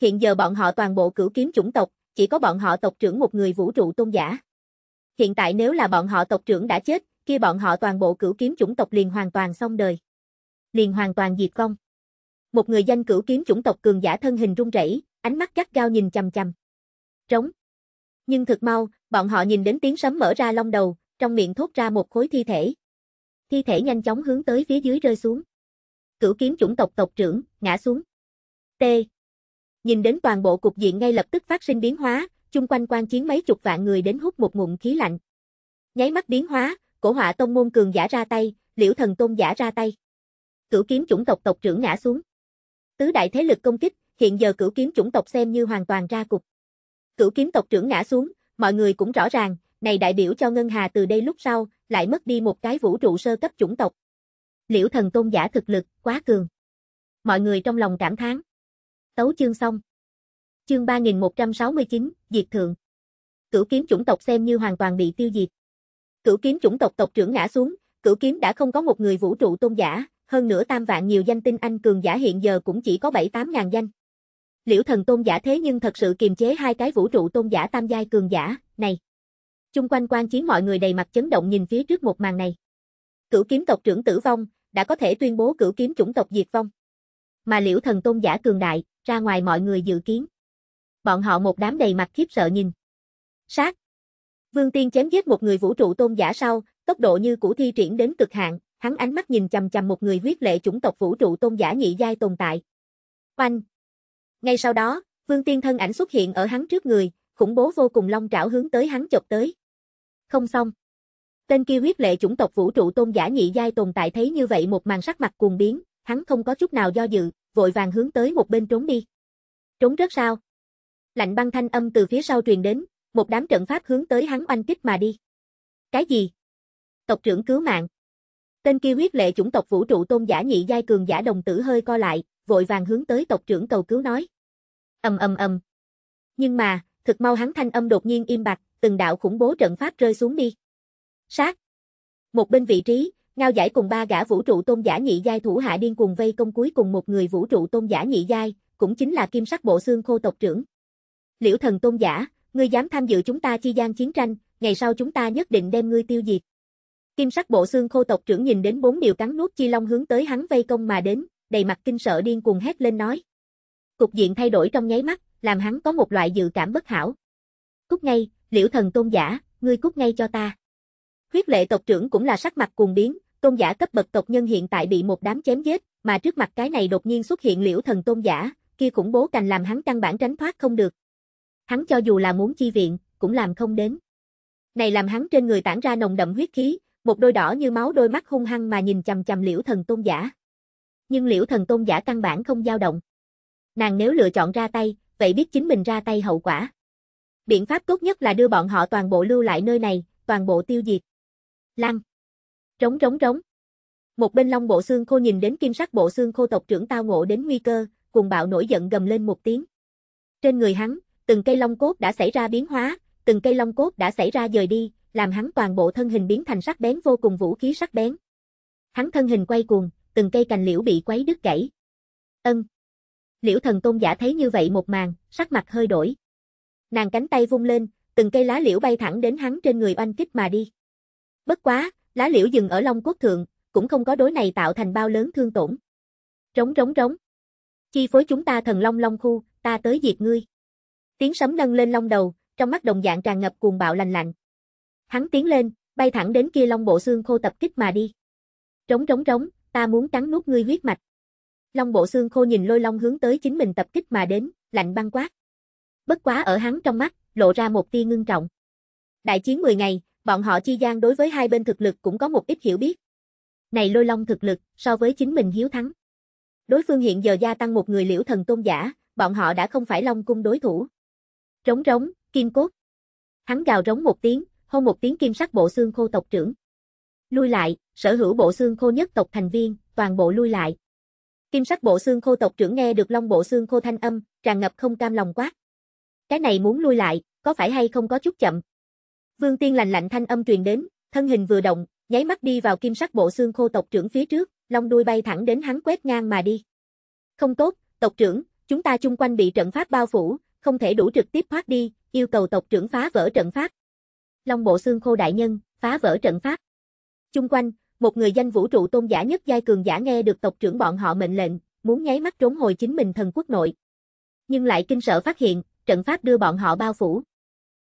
Hiện giờ bọn họ toàn bộ cửu kiếm chủng tộc, chỉ có bọn họ tộc trưởng một người vũ trụ tôn giả. Hiện tại nếu là bọn họ tộc trưởng đã chết, kia bọn họ toàn bộ cửu kiếm chủng tộc liền hoàn toàn xong đời. Liền hoàn toàn diệt vong một người danh cửu kiếm chủng tộc cường giả thân hình run rẩy, ánh mắt gắt gao nhìn chằm chằm. Trống. Nhưng thực mau, bọn họ nhìn đến tiếng sấm mở ra long đầu, trong miệng thốt ra một khối thi thể. Thi thể nhanh chóng hướng tới phía dưới rơi xuống. Cửu kiếm chủng tộc tộc trưởng, ngã xuống. T. Nhìn đến toàn bộ cục diện ngay lập tức phát sinh biến hóa, chung quanh quan chiến mấy chục vạn người đến hút một ngụm khí lạnh. Nháy mắt biến hóa, cổ họa tông môn cường giả ra tay, liễu thần tôn giả ra tay. Cửu kiếm chủng tộc tộc trưởng ngã xuống. Tứ đại thế lực công kích, hiện giờ cửu kiếm chủng tộc xem như hoàn toàn ra cục. Cửu kiếm tộc trưởng ngã xuống, mọi người cũng rõ ràng, này đại biểu cho Ngân Hà từ đây lúc sau, lại mất đi một cái vũ trụ sơ cấp chủng tộc. Liễu thần tôn giả thực lực, quá cường. Mọi người trong lòng cảm thán. Tấu chương xong. Chương 3169, Diệt Thượng. Cửu kiếm chủng tộc xem như hoàn toàn bị tiêu diệt. Cửu kiếm chủng tộc tộc trưởng ngã xuống, cửu kiếm đã không có một người vũ trụ tôn giả, hơn nữa tam vạn nhiều danh tinh anh cường giả hiện giờ cũng chỉ có 7-8 ngàn danh. Liễu thần tôn giả thế nhưng thật sự kiềm chế hai cái vũ trụ tôn giả tam giai cường giả, này. Chung quanh quan chiến mọi người đầy mặt chấn động nhìn phía trước một màn này. Cửu kiếm tộc trưởng tử vong, đã có thể tuyên bố cửu kiếm chủng tộc diệt vong. Mà liễu thần tôn giả cường đại, ra ngoài mọi người dự kiến. Bọn họ một đám đầy mặt khiếp sợ nhìn. Sát. Vương Tiên chém giết một người vũ trụ tôn giả sau, tốc độ như củ thi triển đến cực hạn, hắn ánh mắt nhìn chầm chầm một người huyết lệ chủng tộc vũ trụ tôn giả nhị giai tồn tại. Oanh! Ngay sau đó, Vương Tiên thân ảnh xuất hiện ở hắn trước người, khủng bố vô cùng long trảo hướng tới hắn chộp tới. Không xong. Tên kia huyết lệ chủng tộc vũ trụ tôn giả nhị giai tồn tại thấy như vậy một màn sắc mặt cuồng biến, hắn không có chút nào do dự, vội vàng hướng tới một bên trốn đi. Trốn rất sao? Lạnh băng thanh âm từ phía sau truyền đến, một đám trận pháp hướng tới hắn oanh kích mà đi. Cái gì? Tộc trưởng cứu mạng. Tên kia huyết lệ chủng tộc vũ trụ tôn giả nhị giai cường giả đồng tử hơi co lại, vội vàng hướng tới tộc trưởng cầu cứu nói. Ầm ầm ầm. Nhưng mà, thực mau hắn thanh âm đột nhiên im bặt, từng đạo khủng bố trận pháp rơi xuống đi. Sát. Một bên vị trí, Ngao giải cùng ba gã vũ trụ tôn giả nhị giai thủ hạ điên cuồng vây công cuối cùng một người vũ trụ tôn giả nhị giai, cũng chính là kim sắc bộ xương khô tộc trưởng. Liễu thần tôn giả, ngươi dám tham dự chúng ta chi gian chiến tranh, ngày sau chúng ta nhất định đem ngươi tiêu diệt. Kim sắc bộ xương khô tộc trưởng nhìn đến bốn điều cắn nuốt chi long hướng tới hắn vây công mà đến, đầy mặt kinh sợ điên cuồng hét lên nói. Cục diện thay đổi trong nháy mắt, làm hắn có một loại dự cảm bất hảo. Cút ngay, liễu thần tôn giả, ngươi cút ngay cho ta. Huyết lệ tộc trưởng cũng là sắc mặt cuồng biến, tôn giả cấp bậc tộc nhân hiện tại bị một đám chém giết, mà trước mặt cái này đột nhiên xuất hiện liễu thần tôn giả, kia khủng bố cành làm hắn căn bản tránh thoát không được. Hắn cho dù là muốn chi viện, cũng làm không đến. Này làm hắn trên người tản ra nồng đậm huyết khí, một đôi đỏ như máu đôi mắt hung hăng mà nhìn chằm chằm liễu thần tôn giả. Nhưng liễu thần tôn giả căn bản không dao động. Nàng nếu lựa chọn ra tay, vậy biết chính mình ra tay hậu quả. Biện pháp tốt nhất là đưa bọn họ toàn bộ lưu lại nơi này, toàn bộ tiêu diệt. Lăng. Rống rống rống. Một bên long bộ xương khô nhìn đến kim sắc bộ xương khô tộc trưởng tao ngộ đến nguy cơ, cùng bạo nổi giận gầm lên một tiếng. Trên người hắn, từng cây long cốt đã xảy ra biến hóa, từng cây long cốt đã xảy ra dời đi, làm hắn toàn bộ thân hình biến thành sắc bén vô cùng vũ khí sắc bén. Hắn thân hình quay cuồng, từng cây cành liễu bị quấy đứt gãy. Ân. Liễu thần tôn giả thấy như vậy một màn, sắc mặt hơi đổi. Nàng cánh tay vung lên, từng cây lá liễu bay thẳng đến hắn trên người oanh kích mà đi. Bất quá, lá liễu dừng ở Long Quốc Thượng, cũng không có đối này tạo thành bao lớn thương tổn. Rống rống rống. Chi phối chúng ta thần Long Long khu, ta tới diệt ngươi. Tiếng sấm nâng lên long đầu, trong mắt đồng dạng tràn ngập cuồng bạo lành lạnh. Hắn tiến lên, bay thẳng đến kia long bộ xương khô tập kích mà đi. Trống trống trống, ta muốn cắn nuốt ngươi huyết mạch. Long bộ xương khô nhìn lôi long hướng tới chính mình tập kích mà đến, lạnh băng quát. Bất quá ở hắn trong mắt, lộ ra một tia ngưng trọng. Đại chiến 10 ngày, bọn họ chi gian đối với hai bên thực lực cũng có một ít hiểu biết. Này lôi long thực lực, so với chính mình hiếu thắng. Đối phương hiện giờ gia tăng một người liễu thần tôn giả, bọn họ đã không phải long cung đối thủ. Trống rống, kim cốt. Hắn gào rống một tiếng, hôn một tiếng kim sắc bộ xương khô tộc trưởng. Lui lại, sở hữu bộ xương khô nhất tộc thành viên, toàn bộ lui lại. Kim sắc bộ xương khô tộc trưởng nghe được long bộ xương khô thanh âm, tràn ngập không cam lòng quát. Cái này muốn lui lại, có phải hay không có chút chậm? Vương Tiên lạnh lạnh thanh âm truyền đến, thân hình vừa động, nháy mắt đi vào kim sắc bộ xương khô tộc trưởng phía trước, long đuôi bay thẳng đến hắn quét ngang mà đi. Không tốt, tộc trưởng, chúng ta chung quanh bị trận pháp bao phủ, không thể đủ trực tiếp thoát đi, yêu cầu tộc trưởng phá vỡ trận pháp, long bộ xương khô đại nhân, phá vỡ trận pháp. Chung quanh, một người danh vũ trụ tôn giả nhất giai cường giả nghe được tộc trưởng bọn họ mệnh lệnh, muốn nháy mắt trốn hồi chính mình thần quốc nội. Nhưng lại kinh sợ phát hiện, trận pháp đưa bọn họ bao phủ.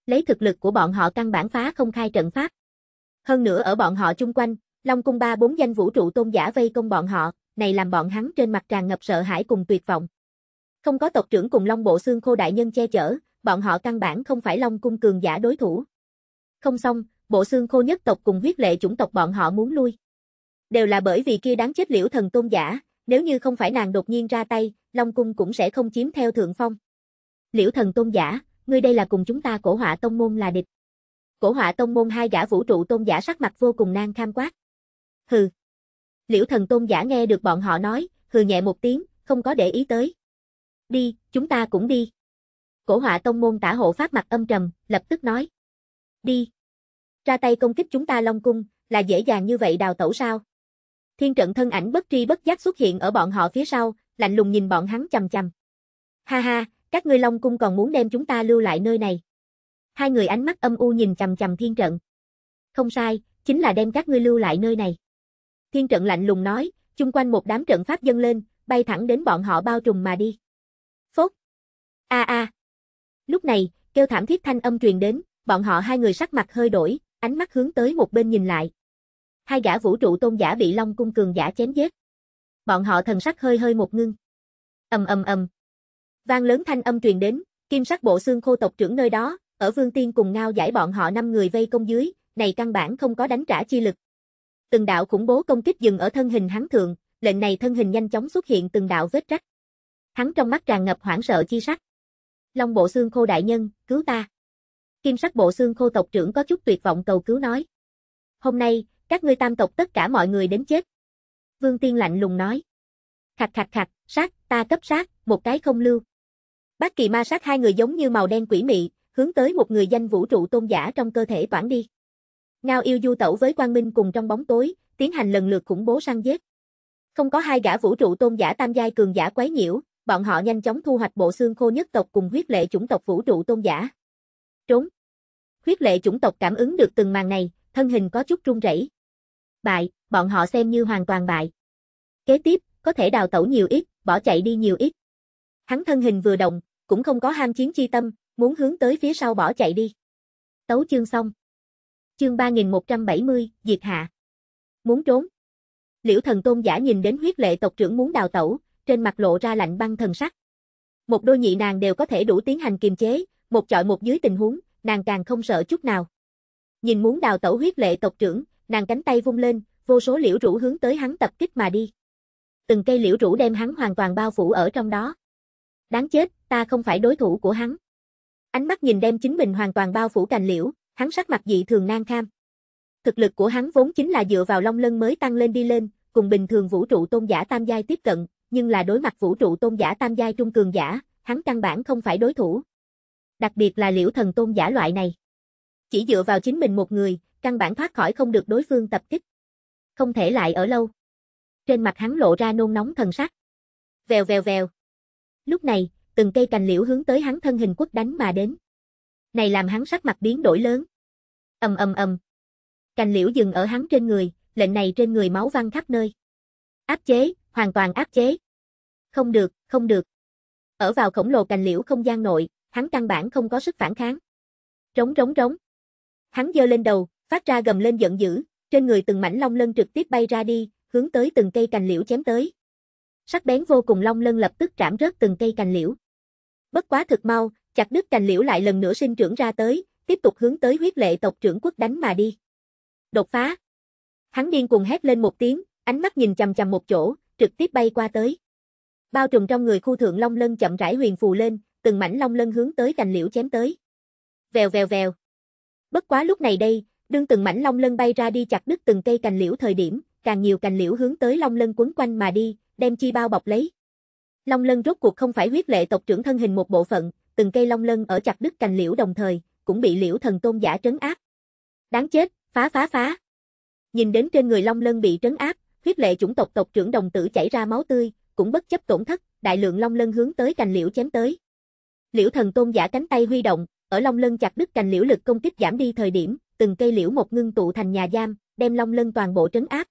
Lấy thực lực của bọn họ căn bản phá không khai trận pháp. Hơn nữa ở bọn họ chung quanh, Long cung ba bốn danh vũ trụ tôn giả vây công bọn họ, này làm bọn hắn trên mặt tràn ngập sợ hãi cùng tuyệt vọng. Không có tộc trưởng cùng Long bộ xương khô đại nhân che chở, bọn họ căn bản không phải Long cung cường giả đối thủ không xong, bộ xương khô nhất tộc cùng huyết lệ chủng tộc bọn họ muốn lui. Đều là bởi vì kia đáng chết liễu thần tôn giả, nếu như không phải nàng đột nhiên ra tay, Long Cung cũng sẽ không chiếm theo thượng phong. Liễu thần tôn giả, ngươi đây là cùng chúng ta cổ họa tông môn là địch. Cổ họa tông môn hai gã vũ trụ tôn giả sắc mặt vô cùng nang kham quát. Hừ. Liễu thần tôn giả nghe được bọn họ nói, hừ nhẹ một tiếng, không có để ý tới. Đi, chúng ta cũng đi. Cổ họa tông môn tả hộ phát mặt âm trầm, lập tức nói. Đi ra tay công kích chúng ta Long Cung, là dễ dàng như vậy đào tẩu sao? Thiên trận thân ảnh bất tri bất giác xuất hiện ở bọn họ phía sau, lạnh lùng nhìn bọn hắn chầm chầm. Ha ha, các ngươi Long Cung còn muốn đem chúng ta lưu lại nơi này. Hai người ánh mắt âm u nhìn chầm chầm thiên trận. Không sai, chính là đem các ngươi lưu lại nơi này. Thiên trận lạnh lùng nói, chung quanh một đám trận pháp dâng lên, bay thẳng đến bọn họ bao trùm mà đi. Phốt! A a! Lúc này, kêu thảm thiết thanh âm truyền đến, bọn họ hai người sắc mặt hơi đổi, ánh mắt hướng tới một bên nhìn lại. Hai gã vũ trụ tôn giả bị Long cung cường giả chém giết. Bọn họ thần sắc hơi hơi một ngưng. Ầm ầm ầm. Vang lớn thanh âm truyền đến, kim sắc bộ xương khô tộc trưởng nơi đó, ở Vương Tiên cùng ngao giải bọn họ năm người vây công dưới, này căn bản không có đánh trả chi lực. Từng đạo khủng bố công kích dừng ở thân hình hắn thượng, lệnh này thân hình nhanh chóng xuất hiện từng đạo vết rách. Hắn trong mắt tràn ngập hoảng sợ chi sắc. Long bộ xương khô đại nhân, cứu ta kim sắc bộ xương khô tộc trưởng có chút tuyệt vọng cầu cứu nói. Hôm nay, các ngươi tam tộc tất cả mọi người đến chết. Vương Tiên lạnh lùng nói. Khạch khạch khạch, sát, ta cấp sát, một cái không lưu. Bác kỳ ma sát hai người giống như màu đen quỷ mị, hướng tới một người danh vũ trụ tôn giả trong cơ thể toản đi. Ngao yêu du tẩu với Quang Minh cùng trong bóng tối, tiến hành lần lượt khủng bố săn giết. Không có hai gã vũ trụ tôn giả tam giai cường giả quấy nhiễu, bọn họ nhanh chóng thu hoạch bộ xương khô nhất tộc cùng huyết lệ chủng tộc vũ trụ tôn giả. Trốn! Huyết lệ chủng tộc cảm ứng được từng màn này, thân hình có chút run rẩy. Bại, bọn họ xem như hoàn toàn bại. Kế tiếp, có thể đào tẩu nhiều ít, bỏ chạy đi nhiều ít. Hắn thân hình vừa động, cũng không có ham chiến chi tâm, muốn hướng tới phía sau bỏ chạy đi. Tấu chương xong. Chương 3170, diệt hạ. Muốn trốn. Liễu thần tôn giả nhìn đến huyết lệ tộc trưởng muốn đào tẩu, trên mặt lộ ra lạnh băng thần sắc. Một đôi nhị nàng đều có thể đủ tiến hành kiềm chế, một chọi một dưới tình huống, nàng càng không sợ chút nào. Nhìn muốn đào tẩu huyết lệ tộc trưởng, nàng cánh tay vung lên, vô số liễu rủ hướng tới hắn tập kích mà đi. Từng cây liễu rủ đem hắn hoàn toàn bao phủ ở trong đó. Đáng chết, ta không phải đối thủ của hắn. Ánh mắt nhìn đem chính mình hoàn toàn bao phủ cành liễu, hắn sắc mặt dị thường nan kham. Thực lực của hắn vốn chính là dựa vào long lân mới tăng lên đi lên, cùng bình thường vũ trụ tôn giả tam giai tiếp cận, nhưng là đối mặt vũ trụ tôn giả tam giai trung cường giả, hắn căn bản không phải đối thủ, đặc biệt là liễu thần tôn giả loại này. Chỉ dựa vào chính mình một người, căn bản thoát khỏi không được đối phương tập kích. Không thể lại ở lâu. Trên mặt hắn lộ ra nôn nóng thần sắc. Vèo vèo vèo. Lúc này, từng cây cành liễu hướng tới hắn thân hình quất đánh mà đến. Này làm hắn sắc mặt biến đổi lớn. Ầm ầm ầm. Cành liễu dừng ở hắn trên người, lệnh này trên người máu văng khắp nơi. Áp chế, hoàn toàn áp chế. Không được, không được. Ở vào khổng lồ cành liễu không gian nội, hắn căn bản không có sức phản kháng. Rống rống rống. Hắn giơ lên đầu, phát ra gầm lên giận dữ, trên người từng mảnh long lân trực tiếp bay ra đi, hướng tới từng cây cành liễu chém tới. Sắc bén vô cùng long lân lập tức trảm rớt từng cây cành liễu. Bất quá thực mau, chặt đứt cành liễu lại lần nữa sinh trưởng ra tới, tiếp tục hướng tới huyết lệ tộc trưởng quốc đánh mà đi. Đột phá. Hắn điên cuồng hét lên một tiếng, ánh mắt nhìn chằm chằm một chỗ, trực tiếp bay qua tới. Bao trùm trong người khu thượng long lân chậm rãi huyền phù lên, từng mảnh long lân hướng tới cành liễu chém tới. Vèo vèo vèo. Bất quá lúc này đây, đương từng mảnh long lân bay ra đi chặt đứt từng cây cành liễu thời điểm, càng nhiều cành liễu hướng tới long lân quấn quanh mà đi, đem chi bao bọc lấy. Long lân rốt cuộc không phải huyết lệ tộc trưởng thân hình một bộ phận, từng cây long lân ở chặt đứt cành liễu đồng thời, cũng bị liễu thần tôn giả trấn áp. Đáng chết, phá phá phá. Nhìn đến trên người long lân bị trấn áp, huyết lệ chủng tộc tộc trưởng đồng tử chảy ra máu tươi, cũng bất chấp tổn thất, đại lượng long lân hướng tới cành liễu chém tới. Liễu thần tôn giả cánh tay huy động, ở long lân chặt đứt cành liễu lực công kích giảm đi thời điểm, từng cây liễu một ngưng tụ thành nhà giam, đem long lân toàn bộ trấn áp.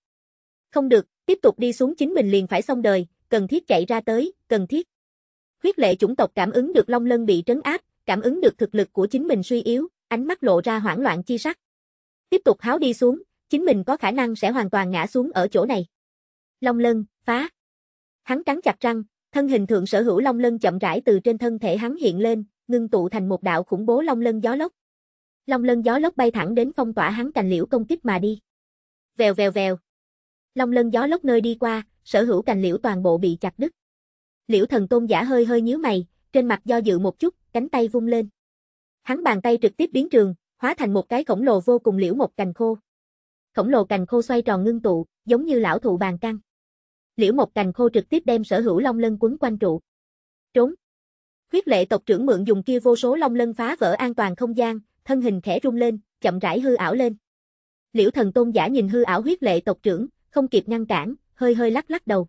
Không được, tiếp tục đi xuống chính mình liền phải xong đời, cần thiết chạy ra tới, cần thiết. Huyết lệ chủng tộc cảm ứng được long lân bị trấn áp, cảm ứng được thực lực của chính mình suy yếu, ánh mắt lộ ra hoảng loạn chi sắc. Tiếp tục háo đi xuống, chính mình có khả năng sẽ hoàn toàn ngã xuống ở chỗ này. Long lân, phá. Hắn cắn chặt răng, Thân hình thượng sở hữu long lân chậm rãi từ trên thân thể hắn hiện lên, ngưng tụ thành một đạo khủng bố long lân gió lốc. Long lân gió lốc bay thẳng đến phong tỏa hắn cành liễu công kích mà đi. Vèo vèo vèo. Long lân gió lốc nơi đi qua, sở hữu cành liễu toàn bộ bị chặt đứt. Liễu thần tôn giả hơi hơi nhíu mày, trên mặt do dự một chút, cánh tay vung lên. Hắn bàn tay trực tiếp biến trường, hóa thành một cái khổng lồ vô cùng liễu một cành khô. Khổng lồ cành khô xoay tròn ngưng tụ, giống như lão thụ bàn căng liễu một cành khô trực tiếp đem sở hữu long lân quấn quanh trụ. Trốn. Huyết lệ tộc trưởng mượn dùng kia vô số long lân phá vỡ an toàn không gian, thân hình khẽ rung lên, chậm rãi hư ảo lên. Liễu thần tôn giả nhìn hư ảo huyết lệ tộc trưởng, không kịp ngăn cản, hơi hơi lắc lắc đầu.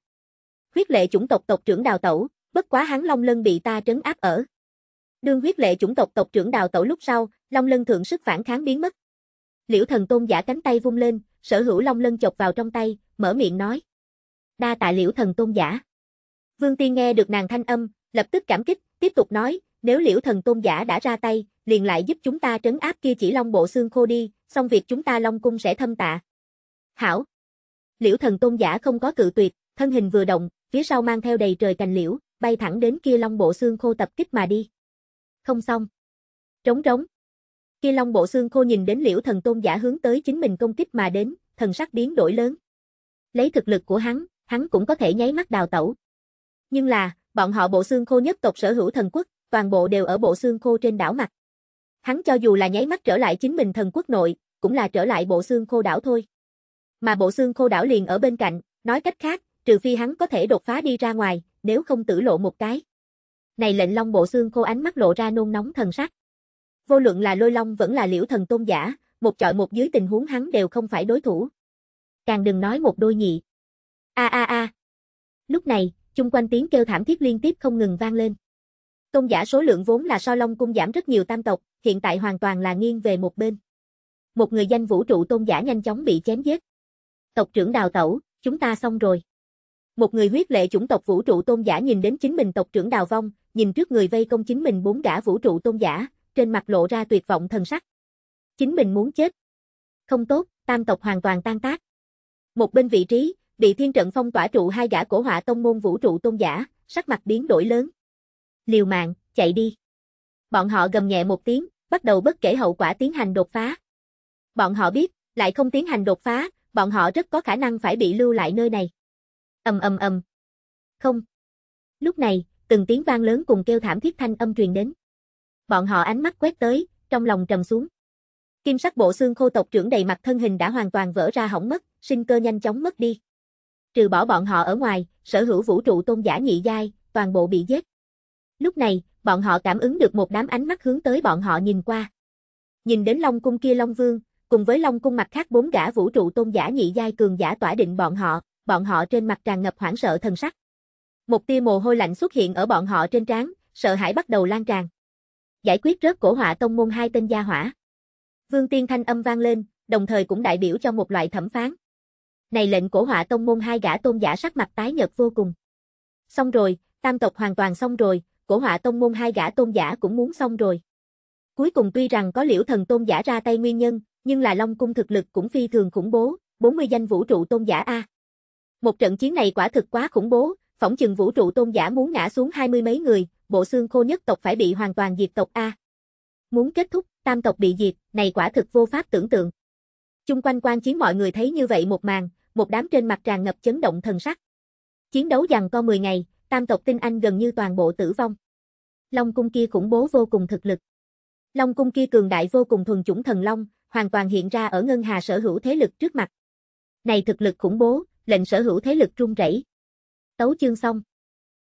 Huyết lệ chủng tộc tộc trưởng đào tẩu, bất quá hắn long lân bị ta trấn áp ở. Đương huyết lệ chủng tộc tộc trưởng đào tẩu lúc sau, long lân thượng sức phản kháng biến mất. Liễu thần tôn giả cánh tay vung lên, sở hữu long lân chọc vào trong tay, mở miệng nói đa tạ liễu thần tôn giả. Vương Tiên nghe được nàng thanh âm, lập tức cảm kích, tiếp tục nói, nếu liễu thần tôn giả đã ra tay, liền lại giúp chúng ta trấn áp kia chỉ long bộ xương khô đi, xong việc chúng ta long cung sẽ thâm tạ. Hảo! Liễu thần tôn giả không có cự tuyệt, thân hình vừa động, phía sau mang theo đầy trời cành liễu, bay thẳng đến kia long bộ xương khô tập kích mà đi. Không xong. Trống trống Kia long bộ xương khô nhìn đến liễu thần tôn giả hướng tới chính mình công kích mà đến, thần sắc biến đổi lớn. Lấy thực lực của hắn, hắn cũng có thể nháy mắt đào tẩu. Nhưng là, bọn họ bộ xương khô nhất tộc sở hữu thần quốc, toàn bộ đều ở bộ xương khô trên đảo mặt. Hắn cho dù là nháy mắt trở lại chính mình thần quốc nội, cũng là trở lại bộ xương khô đảo thôi. Mà bộ xương khô đảo liền ở bên cạnh, nói cách khác, trừ phi hắn có thể đột phá đi ra ngoài, nếu không tử lộ một cái. Này lệnh long bộ xương khô ánh mắt lộ ra nôn nóng thần sắc. Vô luận là lôi long vẫn là liễu thần tôn giả, một chọi một dưới tình huống hắn đều không phải đối thủ. Càng đừng nói một đôi nhị. A a a. Lúc này, chung quanh tiếng kêu thảm thiết liên tiếp không ngừng vang lên. Tôn giả số lượng vốn là so long cung giảm rất nhiều tam tộc, hiện tại hoàn toàn là nghiêng về một bên. Một người danh vũ trụ tôn giả nhanh chóng bị chém giết. Tộc trưởng đào tẩu, chúng ta xong rồi. Một người huyết lệ chủng tộc vũ trụ tôn giả nhìn đến chính mình tộc trưởng đào vong, nhìn trước người vây công chính mình bốn gã vũ trụ tôn giả, trên mặt lộ ra tuyệt vọng thần sắc. Chính mình muốn chết. Không tốt, tam tộc hoàn toàn tan tác. Một bên vị trí, bị thiên trận phong tỏa trụ hai gã cổ họa tông môn vũ trụ tôn giả, sắc mặt biến đổi lớn. Liều mạng, chạy đi. Bọn họ gầm nhẹ một tiếng, bắt đầu bất kể hậu quả tiến hành đột phá. Bọn họ biết, lại không tiến hành đột phá, bọn họ rất có khả năng phải bị lưu lại nơi này. Ầm ầm ầm. Không. Lúc này, từng tiếng vang lớn cùng kêu thảm thiết thanh âm truyền đến. Bọn họ ánh mắt quét tới, trong lòng trầm xuống. Kim sắc bộ xương khô tộc trưởng đầy mặt thân hình đã hoàn toàn vỡ ra hỏng mất, sinh cơ nhanh chóng mất đi trừ bỏ bọn họ ở ngoài, sở hữu vũ trụ tôn giả nhị giai, toàn bộ bị giết. Lúc này, bọn họ cảm ứng được một đám ánh mắt hướng tới bọn họ nhìn qua. Nhìn đến Long cung kia Long Vương, cùng với Long cung mặt khác bốn gã vũ trụ tôn giả nhị giai cường giả tỏa định bọn họ, bọn họ trên mặt tràn ngập hoảng sợ thần sắc. Một tia mồ hôi lạnh xuất hiện ở bọn họ trên trán, sợ hãi bắt đầu lan tràn. Giải quyết rớt cổ họa tông môn hai tên gia hỏa. Vương Tiên thanh âm vang lên, đồng thời cũng đại biểu cho một loại thẩm phán này lệnh cổ họa tông môn hai gã tôn giả sắc mặt tái nhợt vô cùng. Xong rồi, tam tộc hoàn toàn xong rồi, cổ họa tông môn hai gã tôn giả cũng muốn xong rồi. Cuối cùng tuy rằng có liễu thần tôn giả ra tay nguyên nhân, nhưng là Long Cung thực lực cũng phi thường khủng bố, 40 danh vũ trụ tôn giả A. Một trận chiến này quả thực quá khủng bố, phỏng chừng vũ trụ tôn giả muốn ngã xuống hai mươi mấy người, bộ xương khô nhất tộc phải bị hoàn toàn diệt tộc A. Muốn kết thúc, tam tộc bị diệt, này quả thực vô pháp tưởng tượng. Chung quanh quan chiến mọi người thấy như vậy một màn, một đám trên mặt tràn ngập chấn động thần sắc. Chiến đấu dằn co 10 ngày, tam tộc tinh anh gần như toàn bộ tử vong. Long cung kia khủng bố vô cùng thực lực. Long cung kia cường đại vô cùng thuần chủng thần long, hoàn toàn hiện ra ở ngân hà sở hữu thế lực trước mặt. Này thực lực khủng bố, lệnh sở hữu thế lực run rẩy. Tấu chương xong.